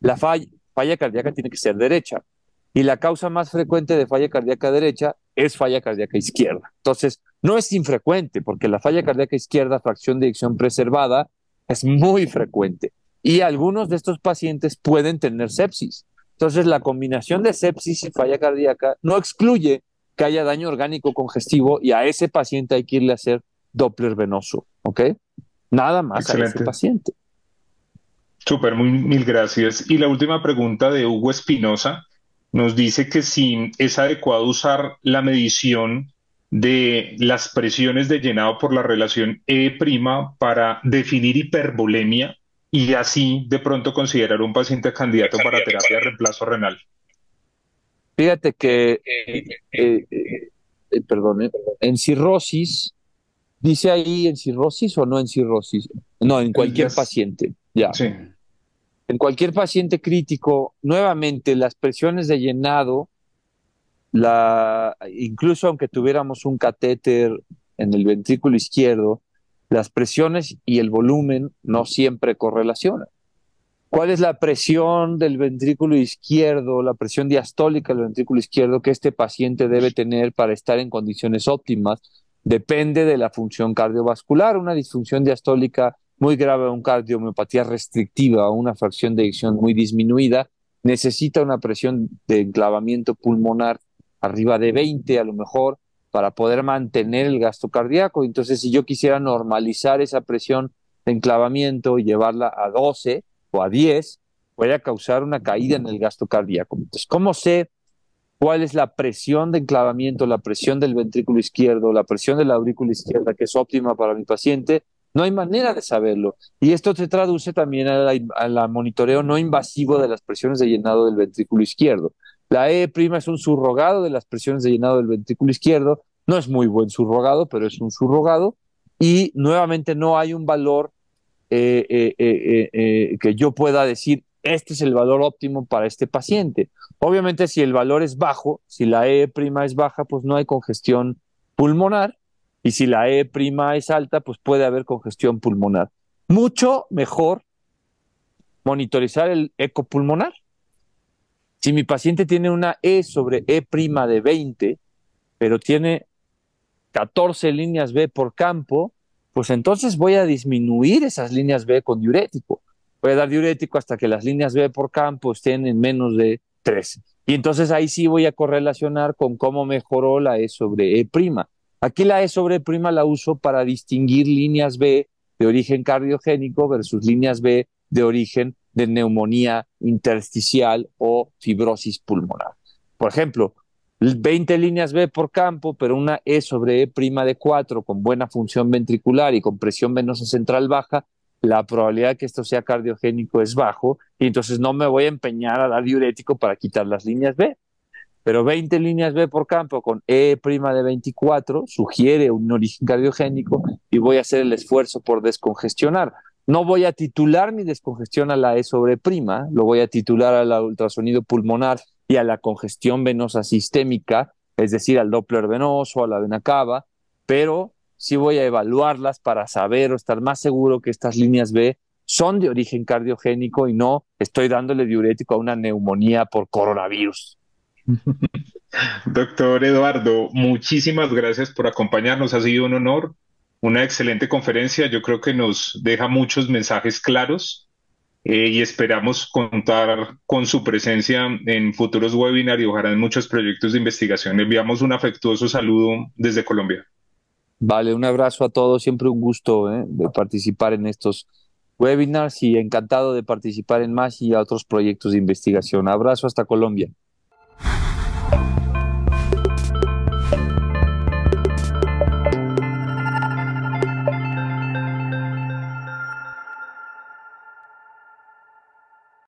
La falla, falla cardíaca tiene que ser derecha. Y la causa más frecuente de falla cardíaca derecha es falla cardíaca izquierda. Entonces, no es infrecuente, porque la falla cardíaca izquierda, fracción de dicción preservada, es muy frecuente. Y algunos de estos pacientes pueden tener sepsis. Entonces, la combinación de sepsis y falla cardíaca no excluye que haya daño orgánico congestivo y a ese paciente hay que irle a hacer Doppler venoso, ¿ok? Nada más a ese paciente. Súper, mil gracias. Y la última pregunta de Hugo Espinosa nos dice que si es adecuado usar la medición de las presiones de llenado por la relación E' para definir hipervolemia y así de pronto considerar un paciente candidato para terapia de reemplazo renal. Fíjate que, eh, eh, eh, perdón, en cirrosis, dice ahí en cirrosis o no en cirrosis, no, en cualquier paciente. En cualquier paciente crítico, nuevamente las presiones de llenado, la, incluso aunque tuviéramos un catéter en el ventrículo izquierdo, las presiones y el volumen no siempre correlacionan. ¿Cuál es la presión del ventrículo izquierdo, la presión diastólica del ventrículo izquierdo que este paciente debe tener para estar en condiciones óptimas? Depende de la función cardiovascular. Una disfunción diastólica muy grave, una cardiomiopatía restrictiva, una fracción de eyección muy disminuida, necesita una presión de enclavamiento pulmonar arriba de 20 a lo mejor para poder mantener el gasto cardíaco. Entonces, si yo quisiera normalizar esa presión de enclavamiento y llevarla a 12 o a 10, voy a causar una caída en el gasto cardíaco. Entonces, ¿cómo sé cuál es la presión de enclavamiento, la presión del ventrículo izquierdo, la presión de la aurícula izquierda que es óptima para mi paciente no hay manera de saberlo. Y esto se traduce también al monitoreo no invasivo de las presiones de llenado del ventrículo izquierdo. La E' es un surrogado de las presiones de llenado del ventrículo izquierdo. No es muy buen surrogado, pero es un surrogado. Y nuevamente no hay un valor eh, eh, eh, que yo pueda decir, este es el valor óptimo para este paciente. Obviamente si el valor es bajo, si la E' es baja, pues no hay congestión pulmonar y si la E prima es alta, pues puede haber congestión pulmonar. Mucho mejor monitorizar el eco pulmonar. Si mi paciente tiene una E sobre E prima de 20, pero tiene 14 líneas B por campo, pues entonces voy a disminuir esas líneas B con diurético. Voy a dar diurético hasta que las líneas B por campo estén en menos de 13. Y entonces ahí sí voy a correlacionar con cómo mejoró la E sobre E prima. Aquí la E sobre prima la uso para distinguir líneas B de origen cardiogénico versus líneas B de origen de neumonía intersticial o fibrosis pulmonar. Por ejemplo, 20 líneas B por campo, pero una E sobre E prima de 4 con buena función ventricular y con presión venosa central baja, la probabilidad de que esto sea cardiogénico es bajo y entonces no me voy a empeñar a dar diurético para quitar las líneas B. Pero 20 líneas B por campo con E' prima de 24 sugiere un origen cardiogénico y voy a hacer el esfuerzo por descongestionar. No voy a titular mi descongestión a la E sobre prima, lo voy a titular al ultrasonido pulmonar y a la congestión venosa sistémica, es decir, al Doppler venoso, a la vena cava, pero sí voy a evaluarlas para saber o estar más seguro que estas líneas B son de origen cardiogénico y no estoy dándole diurético a una neumonía por coronavirus. Doctor Eduardo, muchísimas gracias por acompañarnos. Ha sido un honor, una excelente conferencia. Yo creo que nos deja muchos mensajes claros eh, y esperamos contar con su presencia en futuros webinars y ojalá en muchos proyectos de investigación. enviamos un afectuoso saludo desde Colombia. Vale, un abrazo a todos. Siempre un gusto eh, de participar en estos webinars y encantado de participar en más y a otros proyectos de investigación. Abrazo hasta Colombia.